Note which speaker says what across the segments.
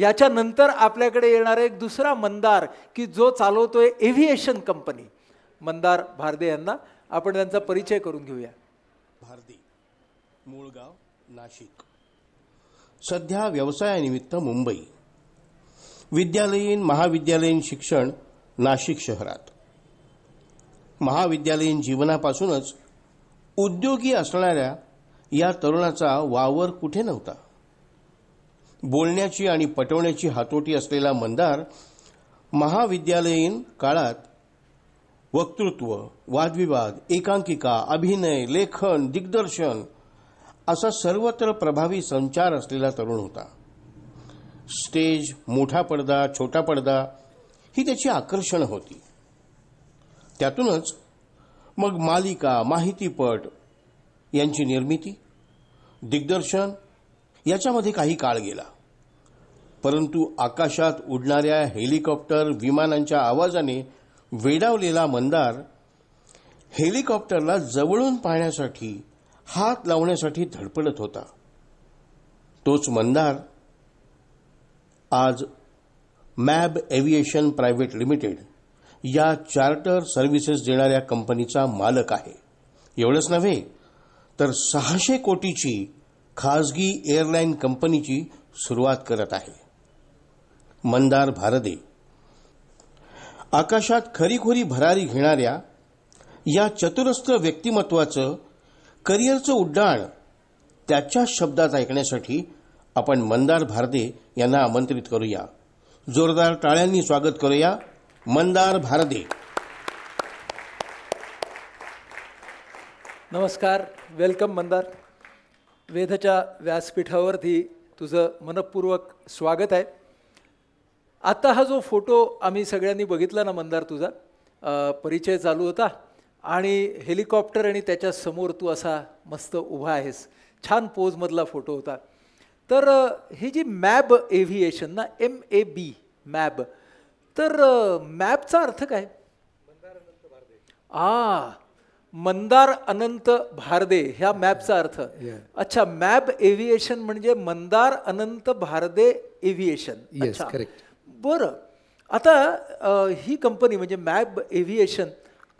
Speaker 1: याच्यानंतर आपल्याकडे येणारा एक दुसरा मंदार की जो चालवतोय एव्हिएशन कंपनी मंदार भारदे यांना आपण त्यांचा परिचय करून घेऊया भारदी
Speaker 2: मूळ नाशिक सध्या व्यवसायानिमित्त मुंबई विद्यालयीन महाविद्यालयीन शिक्षण नाशिक शहरात महाविद्यालयीन जीवनापासूनच उद्योगी असणाऱ्या या तरुणाचा वावर कुठे नव्हता बोलण्याची आणि पटवण्याची हातोटी असलेला मंदार महाविद्यालयीन काळात वक्तृत्व वादविवाद एकांकिका अभिनय लेखन दिग्दर्शन असा सर्वत्र प्रभावी संचार असलेला तरुण होता स्टेज मोठा पडदा छोटा पडदा ही त्याची आकर्षण होती त्यातूनच मग मालिका माहितीपट यांची निर्मिती दिग्दर्शन याच्यामध्ये काही काळ गेला परंतु आकाशात उडणाऱ्या हेलिकॉप्टर विमानांच्या आवाजाने वेडावलेला मंदार हेलिकॉप्टरला जवळून पाहण्यासाठी हात लावण्यासाठी धडपडत होता तोच मंदार आज मॅब एव्हिएशन प्रायव्हेट लिमिटेड या चार्टर सर्व्हिसेस देणाऱ्या कंपनीचा मालक आहे एवढंच नव्हे तर सहाशे कोटीची खाजगी एअरलाईन कंपनीची सुरुवात करत आहे मंदार भारदे आकाशात खरीखोरी भरारी घेणाऱ्या या चतुरस्त्र व्यक्तिमत्वाचं करिअरचं उड्डाण त्याच्या शब्दात ऐकण्यासाठी आपण मंदार भारदे यांना आमंत्रित करूया जोरदार टाळ्यांनी स्वागत करूया मंदार भारदे
Speaker 1: नमस्कार वेलकम मंदार वेधच्या व्यासपीठावरती तुझं मनपूर्वक स्वागत आहे आत्ता हा जो फोटो आम्ही सगळ्यांनी बघितला ना मंदार तुझा परिचय चालू होता आणि हेलिकॉप्टर आणि त्याच्यासमोर तू असा मस्त उभा आहेस छान पोजमधला फोटो होता तर ही जी मॅब एव्हिएशन ना एम ए बी मॅब तर मॅबचा अर्थ काय आ मंदार अनंत भारदे ह्या मॅपचा अर्थ अच्छा मॅप एव्हिएशन म्हणजे मंदार अनंत भारदे एव्हिएशन करेक्ट बरं आता ही कंपनी म्हणजे मॅप एव्हिएशन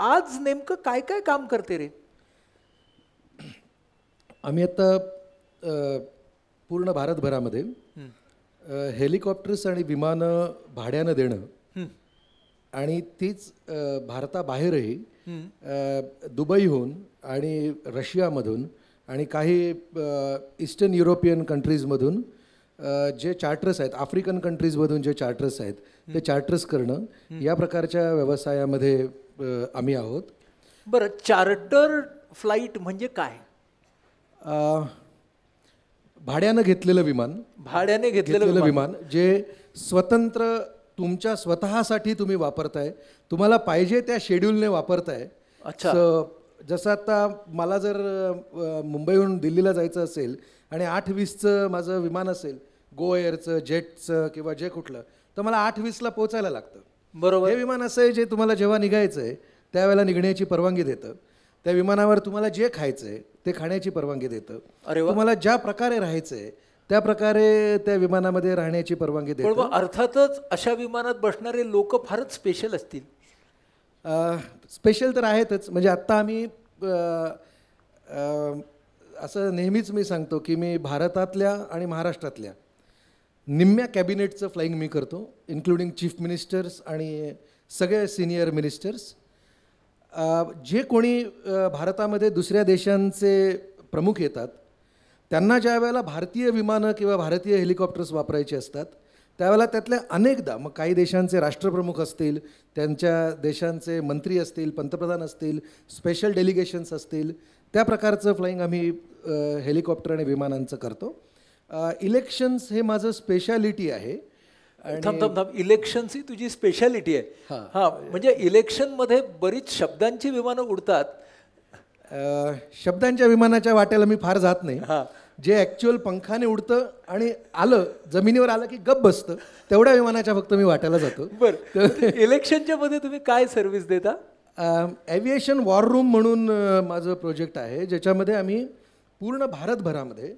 Speaker 1: आज नेमकं काय काय काम करते रे
Speaker 3: आम्ही आता पूर्ण भारतभरामध्ये हेलिकॉप्टर्स आणि विमानं भाड्यानं देणं आणि तीच भारताबाहेरही दुबईहून आणि रशियामधून आणि काही ईस्टर्न युरोपियन कंट्रीजमधून जे चार्टर्स आहेत आफ्रिकन कंट्रीजमधून जे चार्टर्स आहेत ते चार्टर्स करणं या प्रकारच्या व्यवसायामध्ये आम्ही आहोत
Speaker 1: बरं चार्टर फ्लाईट म्हणजे काय
Speaker 3: भाड्यानं घेतलेलं विमान भाड्याने घेतलेलं विमान जे स्वतंत्र तुमच्या स्वतःसाठी तुम्ही वापरताय तुम्हाला पाहिजे त्या शेड्यूलने वापरताय अच्छा जसं आता मला जर मुंबईहून दिल्लीला जायचं असेल आणि आठ वीसचं माझं विमान असेल गो एअरचं जेटचं किंवा जे कुठलं तर मला आठ वीसला पोचायला लागतं बरोबर हे विमान असं आहे जे तुम्हाला जेव्हा निघायचं आहे त्यावेळेला निघण्याची परवानगी देतं त्या विमानावर तुम्हाला जे खायचं आहे ते खाण्याची परवानगी देतं अरे तुम्हाला ज्या प्रकारे राहायचं आहे त्या प्रकारे त्या विमानामध्ये राहण्याची परवानगी देतो
Speaker 1: अर्थातच अशा विमानात बसणारे लोक फारच स्पेशल असतील
Speaker 3: स्पेशल तर आहेतच म्हणजे आत्ता आम्ही असं नेहमीच मी सांगतो की मी भारतातल्या आणि महाराष्ट्रातल्या निम्म्या कॅबिनेटचं फ्लाईंग मी करतो इन्क्लुडिंग चीफ मिनिस्टर्स आणि सगळे सिनियर मिनिस्टर्स जे कोणी भारतामध्ये दुसऱ्या देशांचे प्रमुख येतात त्यांना ज्या वेळेला भारतीय विमानं किंवा भारतीय हेलिकॉप्टर्स वापरायचे असतात त्यावेळेला त्यातल्या अनेकदा मग काही देशांचे राष्ट्रप्रमुख असतील त्यांच्या देशांचे मंत्री असतील पंतप्रधान असतील स्पेशल डेलिगेशन्स असतील त्या प्रकारचं फ्लाईंग आम्ही हेलिकॉप्टर आणि विमानांचं करतो इलेक्शन्स हे माझं स्पेशालिटी आहे थांब
Speaker 1: इलेक्शन्स ही तुझी स्पेशालिटी आहे हां म्हणजे इलेक्शनमध्ये
Speaker 3: बरीच शब्दांची विमानं उडतात शब्दांच्या विमानाच्या वाट्याला मी फार जात नाही जे ॲक्च्युअल पंखाने उडतं आणि आलं जमिनीवर आलं की गप्प बसतं तेवढ्या विमानाच्या फक्त मी वाट्याला जातो बरं इलेक्शनच्या मध्ये तुम्ही काय सर्व्हिस देता ॲव्हिएशन वॉर रूम म्हणून माझं प्रोजेक्ट आहे ज्याच्यामध्ये आम्ही पूर्ण भारतभरामध्ये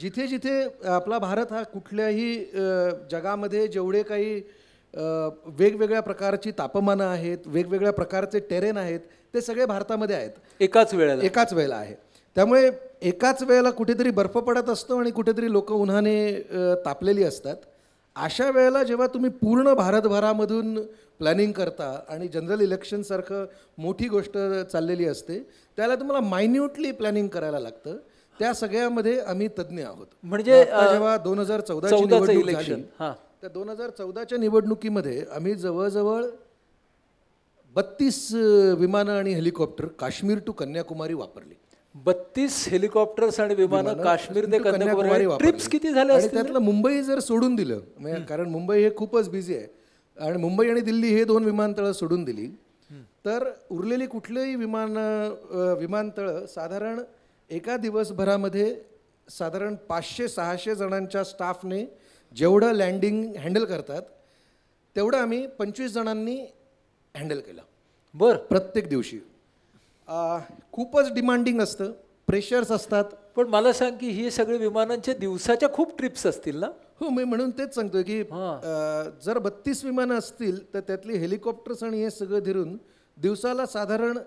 Speaker 3: जिथे जिथे आपला भारत हा कुठल्याही जगामध्ये जेवढे काही वेगवेगळ्या प्रकारची तापमानं आहेत वेगवेगळ्या प्रकारचे टेरेन आहेत ते सगळे भारतामध्ये आहेत एकाच वेळेला एकाच वेळेला आहे त्यामुळे एकाच वेळेला कुठेतरी बर्फ पडत असतो आणि कुठेतरी लोक उन्हाने तापलेली असतात अशा वेळेला जेव्हा तुम्ही पूर्ण भारतभरामधून प्लॅनिंग करता आणि जनरल इलेक्शनसारखं मोठी गोष्ट चाललेली असते त्याला तुम्हाला मायन्युटली प्लॅनिंग करायला लागतं त्या सगळ्यामध्ये आम्ही तज्ज्ञ आहोत म्हणजे जेव्हा दोन हजार चौदा इलेक्शन त्या दोन हजार चौदाच्या निवडणुकीमध्ये आम्ही जवळजवळ बत्तीस विमानं आणि हेलिकॉप्टर काश्मीर टू कन्याकुमारी वापरली बत्तीस हेलिकॉप्टर्स आणि विमानं काश्मीर ते कन्याकुमारी ट्रिप्स किती झाले आणि त्यातलं मुंबई जर सोडून दिलं म्हणजे कारण मुंबई हे खूपच बिझी आहे आणि मुंबई आणि दिल्ली हे दोन विमानतळं सोडून दिली तर उरलेली कुठलेही विमान विमानतळं साधारण एका दिवसभरामध्ये साधारण पाचशे सहाशे जणांच्या स्टाफने जेवढं लँडिंग हँडल करतात तेवढं आम्ही पंचवीस जणांनी हँडल केलं बरं प्रत्येक दिवशी खूपच डिमांडिंग असतं प्रेशर्स असतात पण मला सांग की हे सगळे विमानांचे दिवसाच्या खूप ट्रिप्स असतील ना हो मी म्हणून तेच सांगतोय की जर बत्तीस विमानं असतील तर त्यातली हेलिकॉप्टर्स आणि हे सगळं धरून दिवसाला साधारण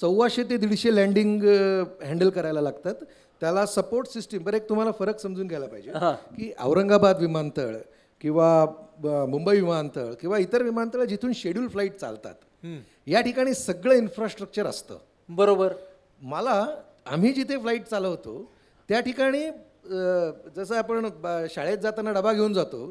Speaker 3: सव्वाशे ते दीडशे लँडिंग हँडल करायला लागतात त्याला सपोर्ट सिस्टीम बरं एक तुम्हाला फरक समजून घ्यायला पाहिजे की औरंगाबाद विमानतळ किंवा मुंबई विमानतळ किंवा इतर विमानतळ जिथून शेड्यूल फ्लाईट चालतात या ठिकाणी सगळं इन्फ्रास्ट्रक्चर असतं बरोबर मला आम्ही जिथे फ्लाईट चालवतो त्या ठिकाणी जसं आपण शाळेत जाताना डबा घेऊन जातो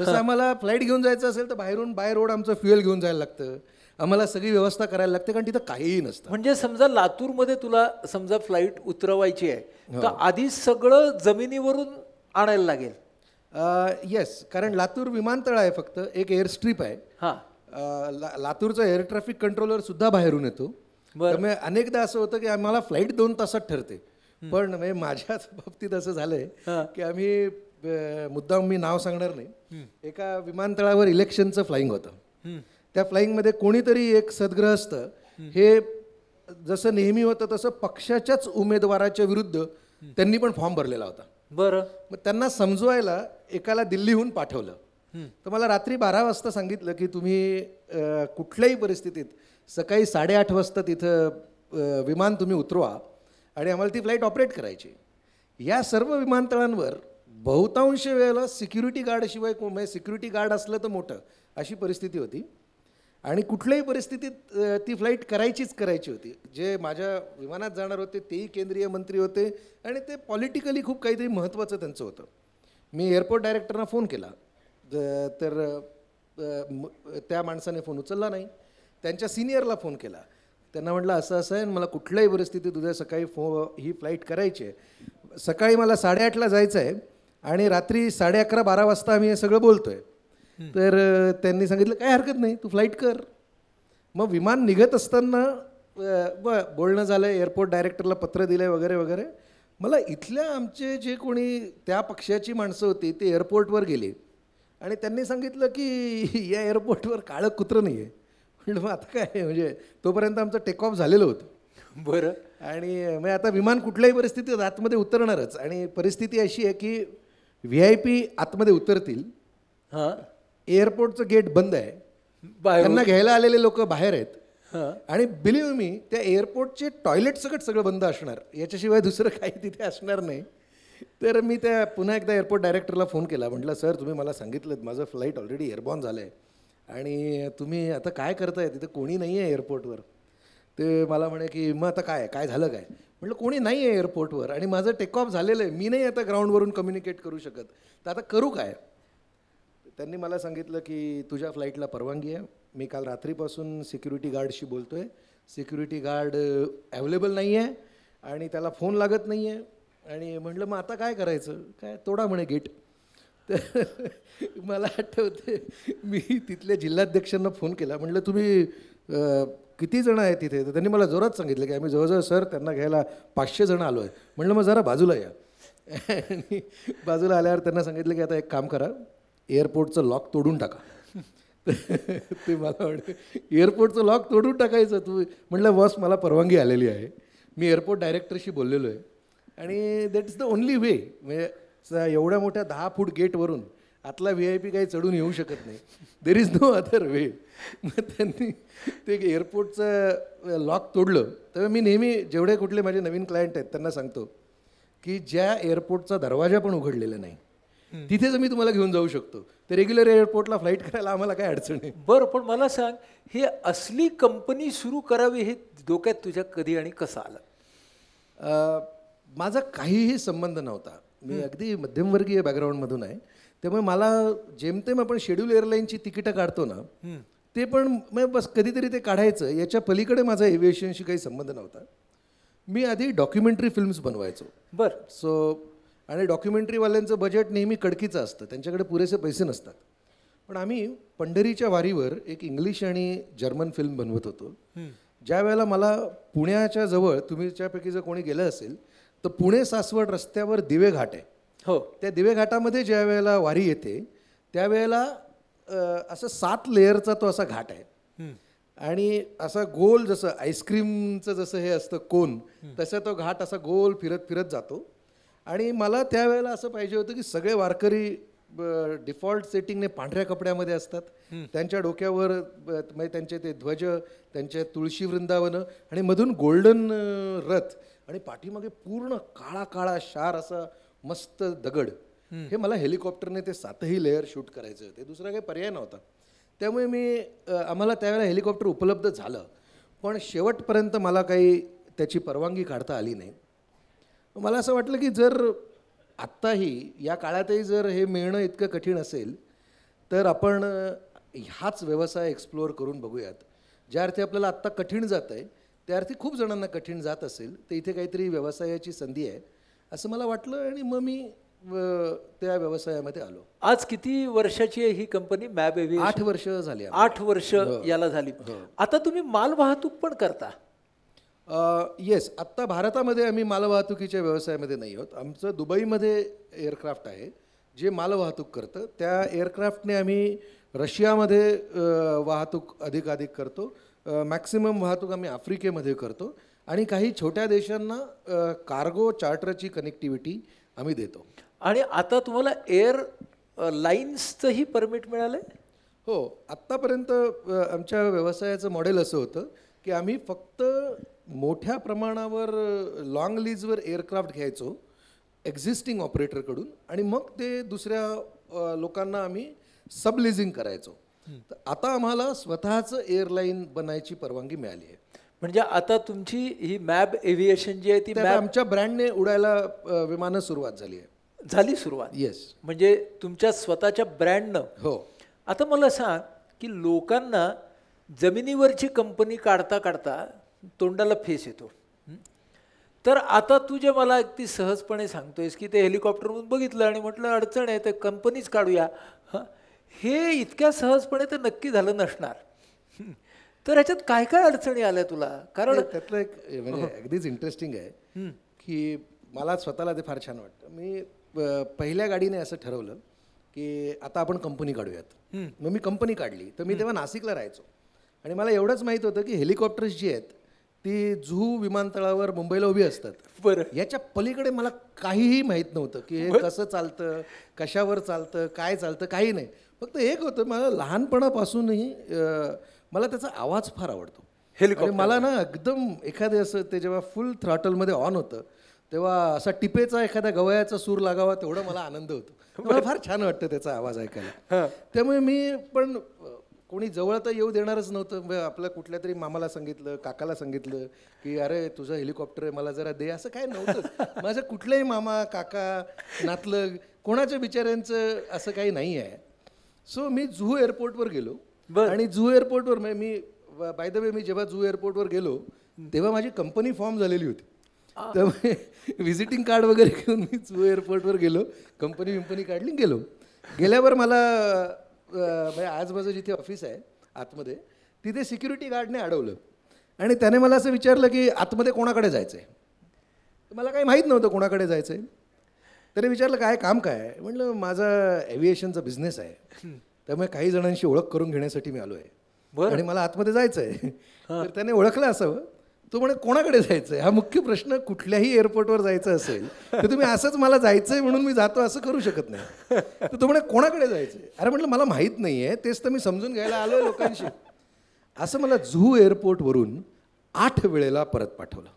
Speaker 3: तसं आम्हाला फ्लाईट घेऊन जायचं असेल तर बाहेरून बाय रोड आमचं फ्युएल घेऊन जायला लागतं आम्हाला सगळी व्यवस्था करायला लागते कारण तिथं काहीही नसतं म्हणजे समजा लातूरमध्ये तुला समजा फ्लाईट उतरवायची आहे हो. तर आधी सगळं जमिनीवरून आणायला लागेल येस कारण लातूर विमानतळ आहे फक्त एक एअर स्ट्रीप आहे हां लातूरचा एअर ट्रॅफिक कंट्रोलर सुद्धा बाहेरून येतो त्यामुळे अनेकदा असं होतं की आम्हाला फ्लाईट दोन तासात ठरते पण म्हणजे माझ्या बाबतीत असं झालंय की आम्ही मुद्दाम मी नाव सांगणार नाही एका विमानतळावर इलेक्शनचं फ्लाईंग होतं त्या फ्लाईंगमध्ये कोणीतरी एक सद्ग्रहस्थ हे जसं नेहमी होतं तसं पक्षाच्याच उमेदवाराच्या विरुद्ध त्यांनी पण फॉर्म भरलेला होता बरं मग त्यांना समजवायला एकाला दिल्लीहून पाठवलं तर मला रात्री बारा वाजता सांगितलं की तुम्ही कुठल्याही परिस्थितीत सकाळी साडेआठ वाजता तिथं विमान तुम्ही उतरवा आणि आम्हाला ती फ्लाईट ऑपरेट करायची या सर्व विमानतळांवर बहुतांश वेळेला सिक्युरिटी गार्डशिवाय म्हणजे सिक्युरिटी गार्ड असलं तर मोठं अशी परिस्थिती होती आणि कुठल्याही परिस्थितीत ती फ्लाईट करायचीच करायची होती जे माझ्या विमानात जाणार होते तेही केंद्रीय मंत्री होते आणि ते पॉलिटिकली खूप काहीतरी महत्त्वाचं त्यांचं होतं मी एअरपोर्ट डायरेक्टरना फोन केला तर त्या माणसाने फोन उचलला नाही त्यांच्या सिनियरला फोन केला त्यांना म्हटलं असं असं आहे मला कुठल्याही परिस्थितीत उद्या सकाळी फो ही फ्लाईट करायची आहे सकाळी मला साडेआठला जायचं आहे आणि रात्री साडे अकरा बारा वाजता आम्ही हे सगळं बोलतो आहे तर त्यांनी सांगितलं काय हरकत नाही तू फ्लाईट कर मग विमान निघत असताना ब बोलणं झालं एअरपोर्ट डायरेक्टरला पत्र दिलं वगैरे वगैरे मला इथल्या आमचे जे कोणी त्या पक्षाची माणसं होती ते एअरपोर्टवर गेले आणि त्यांनी सांगितलं की या एअरपोर्टवर काळं कुत्रं नाही आहे म्हटलं मग आता काय म्हणजे तोपर्यंत आमचं टेक ऑफ झालेलं होतं बरं आणि मग म्हणजे आता विमान कुठल्याही परिस्थितीत आतमध्ये उतरणारच आणि परिस्थिती अशी आहे की व्ही आय पी आतमध्ये उतरतील हां एअरपोर्टचं गेट बंद आहे त्यांना घ्यायला आलेले लोक बाहेर आहेत आणि बिलीव्ह मी त्या एअरपोर्टचे टॉयलेट सकट सगळं बंद असणार याच्याशिवाय दुसरं काही तिथे असणार नाही तर मी त्या पुन्हा एकदा एअरपोर्ट डायरेक्टरला फोन केला म्हटलं सर तुम्ही मला सांगितलं माझं फ्लाईट ऑलरेडी एअरबॉर्न झालं आहे आणि तुम्ही आता काय करताय तिथे कोणी नाही आहे एअरपोर्टवर ते मला म्हणे की मग आता काय काय झालं काय म्हटलं कोणी नाही आहे एअरपोर्टवर आणि माझं टेक ऑफ झालेलं आहे मी नाही आता ग्राउंडवरून कम्युनिकेट करू शकत तर आता करू काय त्यांनी मला सांगितलं की तुझ्या फ्लाईटला परवानगी आहे मी काल रात्रीपासून सिक्युरिटी गार्डशी बोलतो आहे सिक्युरिटी गार्ड ॲवेलेबल नाही आहे आणि त्याला फोन लागत नाही आहे आणि म्हटलं मग आता काय करायचं काय तोडा म्हणे गेट तर मला आठवते मी तिथल्या जिल्हाध्यक्षांना फोन केला म्हटलं तुम्ही किती जणं आहे तिथे तर त्यांनी मला जोरात सांगितलं की आम्ही जवळजवळ सर त्यांना घ्यायला पाचशे जणं आलो आहे म्हटलं मग जरा बाजूला या बाजूला आल्यावर त्यांना सांगितलं की आता एक काम करा एअरपोर्टचं लॉक तोडून टाका ते मला वाटतं एअरपोर्टचं लॉक तोडून टाकायचं तू म्हटलं बस मला परवानगी आलेली आहे मी एअरपोर्ट डायरेक्टरशी बोललेलो आहे आणि that is the only way म्हणजे एवढ्या मोठ्या दहा फूट गेटवरून आतला व्ही आय पी काही चढून येऊ शकत नाही there is no other way मग त्यांनी ते एअरपोर्टचं लॉक तोडलं तर मी नेहमी जेवढे कुठले माझे नवीन क्लायंट आहेत त्यांना सांगतो की ज्या एअरपोर्टचा दरवाजा पण उघडलेला नाही तिथेच मी तुम्हाला घेऊन जाऊ शकतो ते रेग्युलर एअरपोर्टला फ्लाईट करायला आम्हाला काय अडचण आहे बरं पण मला सांग हे असली कंपनी सुरू करावी हे डोक्यात तुझ्या कधी आणि कसं आलं माझा काहीही संबंध नव्हता मी अगदी मध्यमवर्गीय बॅकग्राऊंडमधून आहे त्यामुळे मला जेमतेम आपण शेड्यूल एअरलाईनची तिकीटं काढतो ना ते पण मग बस कधीतरी ते काढायचं याच्या पलीकडे माझा एव्हिएशनशी काही संबंध नव्हता मी आधी डॉक्युमेंटरी फिल्म्स बनवायचो बरं सो आणि डॉक्युमेंटरीवाल्यांचं बजेट नेहमी कडकीचं असतं त्यांच्याकडे पुरेसे पैसे नसतात पण आम्ही पंढरीच्या वारीवर एक इंग्लिश आणि जर्मन फिल्म बनवत होतो ज्या वेळेला मला पुण्याच्या जवळ तुम्हीच्यापैकी जर कोणी गेलं असेल तर पुणे सासवड रस्त्यावर दिवे घाट आहे हो त्या दिवे घाटामध्ये ज्या वेळेला वारी येते त्यावेळेला असं सात लेअरचा तो असा घाट आहे आणि असा गोल जसं आईस्क्रीमचं जसं हे असतं कोन तसं तो घाट असा गोल फिरत फिरत जातो आणि मला त्यावेळेला असं पाहिजे होतं की सगळे वारकरी डिफॉल्ट सेटिंगने पांढऱ्या कपड्यामध्ये असतात त्यांच्या डोक्यावर म्हणजे त्यांचे ते ध्वज त्यांचे तुळशी वृंदावनं आणि मधून गोल्डन रथ आणि पाठीमागे पूर्ण काळा काळा शार असा मस्त दगड हे मला हेलिकॉप्टरने ते सातही लेअर शूट करायचे होते दुसरा काही पर्याय नव्हता त्यामुळे मी आम्हाला त्यावेळेला हेलिकॉप्टर उपलब्ध झालं पण शेवटपर्यंत मला काही त्याची परवानगी काढता आली नाही मला असं वाटलं की जर आत्ताही या काळातही जर हे मिळणं इतकं कठीण असेल तर आपण ह्याच व्यवसाय एक्सप्लोअर करून बघूयात ज्या अर्थी आपल्याला आत्ता कठीण जात आहे त्या अर्थी खूप जणांना कठीण जात असेल तर इथे काहीतरी व्यवसायाची संधी आहे असं मला वाटलं आणि मग मी त्या व्यवसायामध्ये आलो
Speaker 1: आज किती वर्षाची आहे ही
Speaker 3: कंपनी मॅब आठ वर्ष झाली आठ वर्ष हो. याला झाली हो. आता तुम्ही मालवाहतूक पण करता येस आत्ता भारतामध्ये आम्ही मालवाहतुकीच्या व्यवसायामध्ये नाही आहोत आमचं दुबईमध्ये एअरक्राफ्ट आहे जे मालवाहतूक करतं त्या एअरक्राफ्टने आम्ही रशियामध्ये वाहतूक अधिकाधिक करतो मॅक्सिमम वाहतूक आम्ही आफ्रिकेमध्ये करतो आणि काही छोट्या देशांना कार्गो चार्टरची कनेक्टिव्हिटी आम्ही देतो आणि आता तुम्हाला एअर लाईन्सचंही परमिट मिळालं आहे हो आत्तापर्यंत आमच्या व्यवसायाचं मॉडेल असं होतं की आम्ही फक्त मोठ्या प्रमाणावर लाँग लीजवर एअरक्राफ्ट घ्यायचो एक्झिस्टिंग ऑपरेटरकडून आणि मग ते दुसऱ्या लोकांना आम्ही सब लिझिंग करायचो तर आता आम्हाला स्वतःचं एअरलाईन बनायची परवानगी मिळाली आहे
Speaker 1: म्हणजे आता तुमची ही मॅब एव्हिएशन जी आहे ती आमच्या
Speaker 3: ब्रँडने उडायला विमानं सुरुवात झाली आहे
Speaker 1: झाली सुरुवात येस म्हणजे तुमच्या स्वतःच्या ब्रँडनं हो आता मला सांग की लोकांना जमिनीवरची कंपनी काढता काढता तोंडाला फेस येतो तर आता तू जे मला अगदी सहजपणे सांगतोयस की ते हेलिकॉप्टरमधून बघितलं आणि म्हटलं अडचण आहे तर कंपनीच काढूया हे इतक्या सहजपणे तर नक्की झालं नसणार तर ह्याच्यात काय काय अडचणी आल्या
Speaker 3: तुला कारण त्यातलं एक म्हणजे अगदीच इंटरेस्टिंग आहे की मला स्वतःला ते फार छान वाटतं मी पहिल्या गाडीने असं ठरवलं की आता आपण कंपनी काढूयात मग मी कंपनी काढली तर मी तेव्हा नाशिकला राहायचो आणि मला एवढंच माहीत होतं की हेलिकॉप्टर्स जी आहेत ती जुहू विमानतळावर मुंबईला उभी असतात बरं याच्या पलीकडे मला काहीही माहीत नव्हतं की हे कसं चालतं कशावर चालतं काय चालतं काही नाही फक्त एक होतं मला लहानपणापासूनही मला त्याचा आवाज फार आवडतो हेलिकॉप्टर मला ना एकदम एखादे असं ते जेव्हा फुल थ्रॉटलमध्ये ऑन होतं तेव्हा असा टिपेचा एखाद्या गवयाचा सूर लागावा तेवढा मला आनंद होतो मला फार छान वाटतं त्याचा आवाज ऐकायला त्यामुळे मी पण कोणी जवळ तर येऊ देणारच नव्हतं आपलं कुठल्या तरी मामाला सांगितलं काकाला सांगितलं की अरे तुझं हेलिकॉप्टर आहे मला जरा दे असं काय नव्हतं माझं कुठलंही मामा काका नातलं कोणाच्या बिचाऱ्यांचं असं काही नाही आहे सो मी जुहू एअरपोर्टवर गेलो आणि जुहू एअरपोर्टवर मी बाय द वे मी जेव्हा जुहू एअरपोर्टवर गेलो तेव्हा माझी कंपनी फॉर्म झालेली होती त्यामुळे व्हिजिटिंग कार्ड वगैरे घेऊन मी जुहू एअरपोर्टवर गेलो कंपनी विंपनी काढली गेलो गेल्यावर मला म्हणजे आज माझं जिथे ऑफिस आहे आतमध्ये तिथे सिक्युरिटी गार्डने अडवलं आणि त्याने मला असं विचारलं की आतमध्ये कोणाकडे जायचं आहे मला काही माहीत नव्हतं कोणाकडे जायचं आहे त्याने विचारलं काय काम काय म्हटलं माझा एव्हिएशनचा बिझनेस आहे त्यामुळे काही जणांशी ओळख करून घेण्यासाठी मी आलो आहे आणि मला आतमध्ये जायचं आहे तर त्याने ओळखलं असावं तो म्हणे कोणाकडे जायचं आहे हा मुख्य प्रश्न कुठल्याही एअरपोर्टवर जायचं असेल तर तुम्ही असंच मला जायचं आहे म्हणून मी जातो असं करू शकत नाही तर तो म्हणे कोणाकडे जायचं आहे अरे म्हटलं मला माहीत नाही आहे तेच तर मी समजून घ्यायला आलो लोकांशी असं मला झू एअरपोर्टवरून आठ वेळेला परत पाठवलं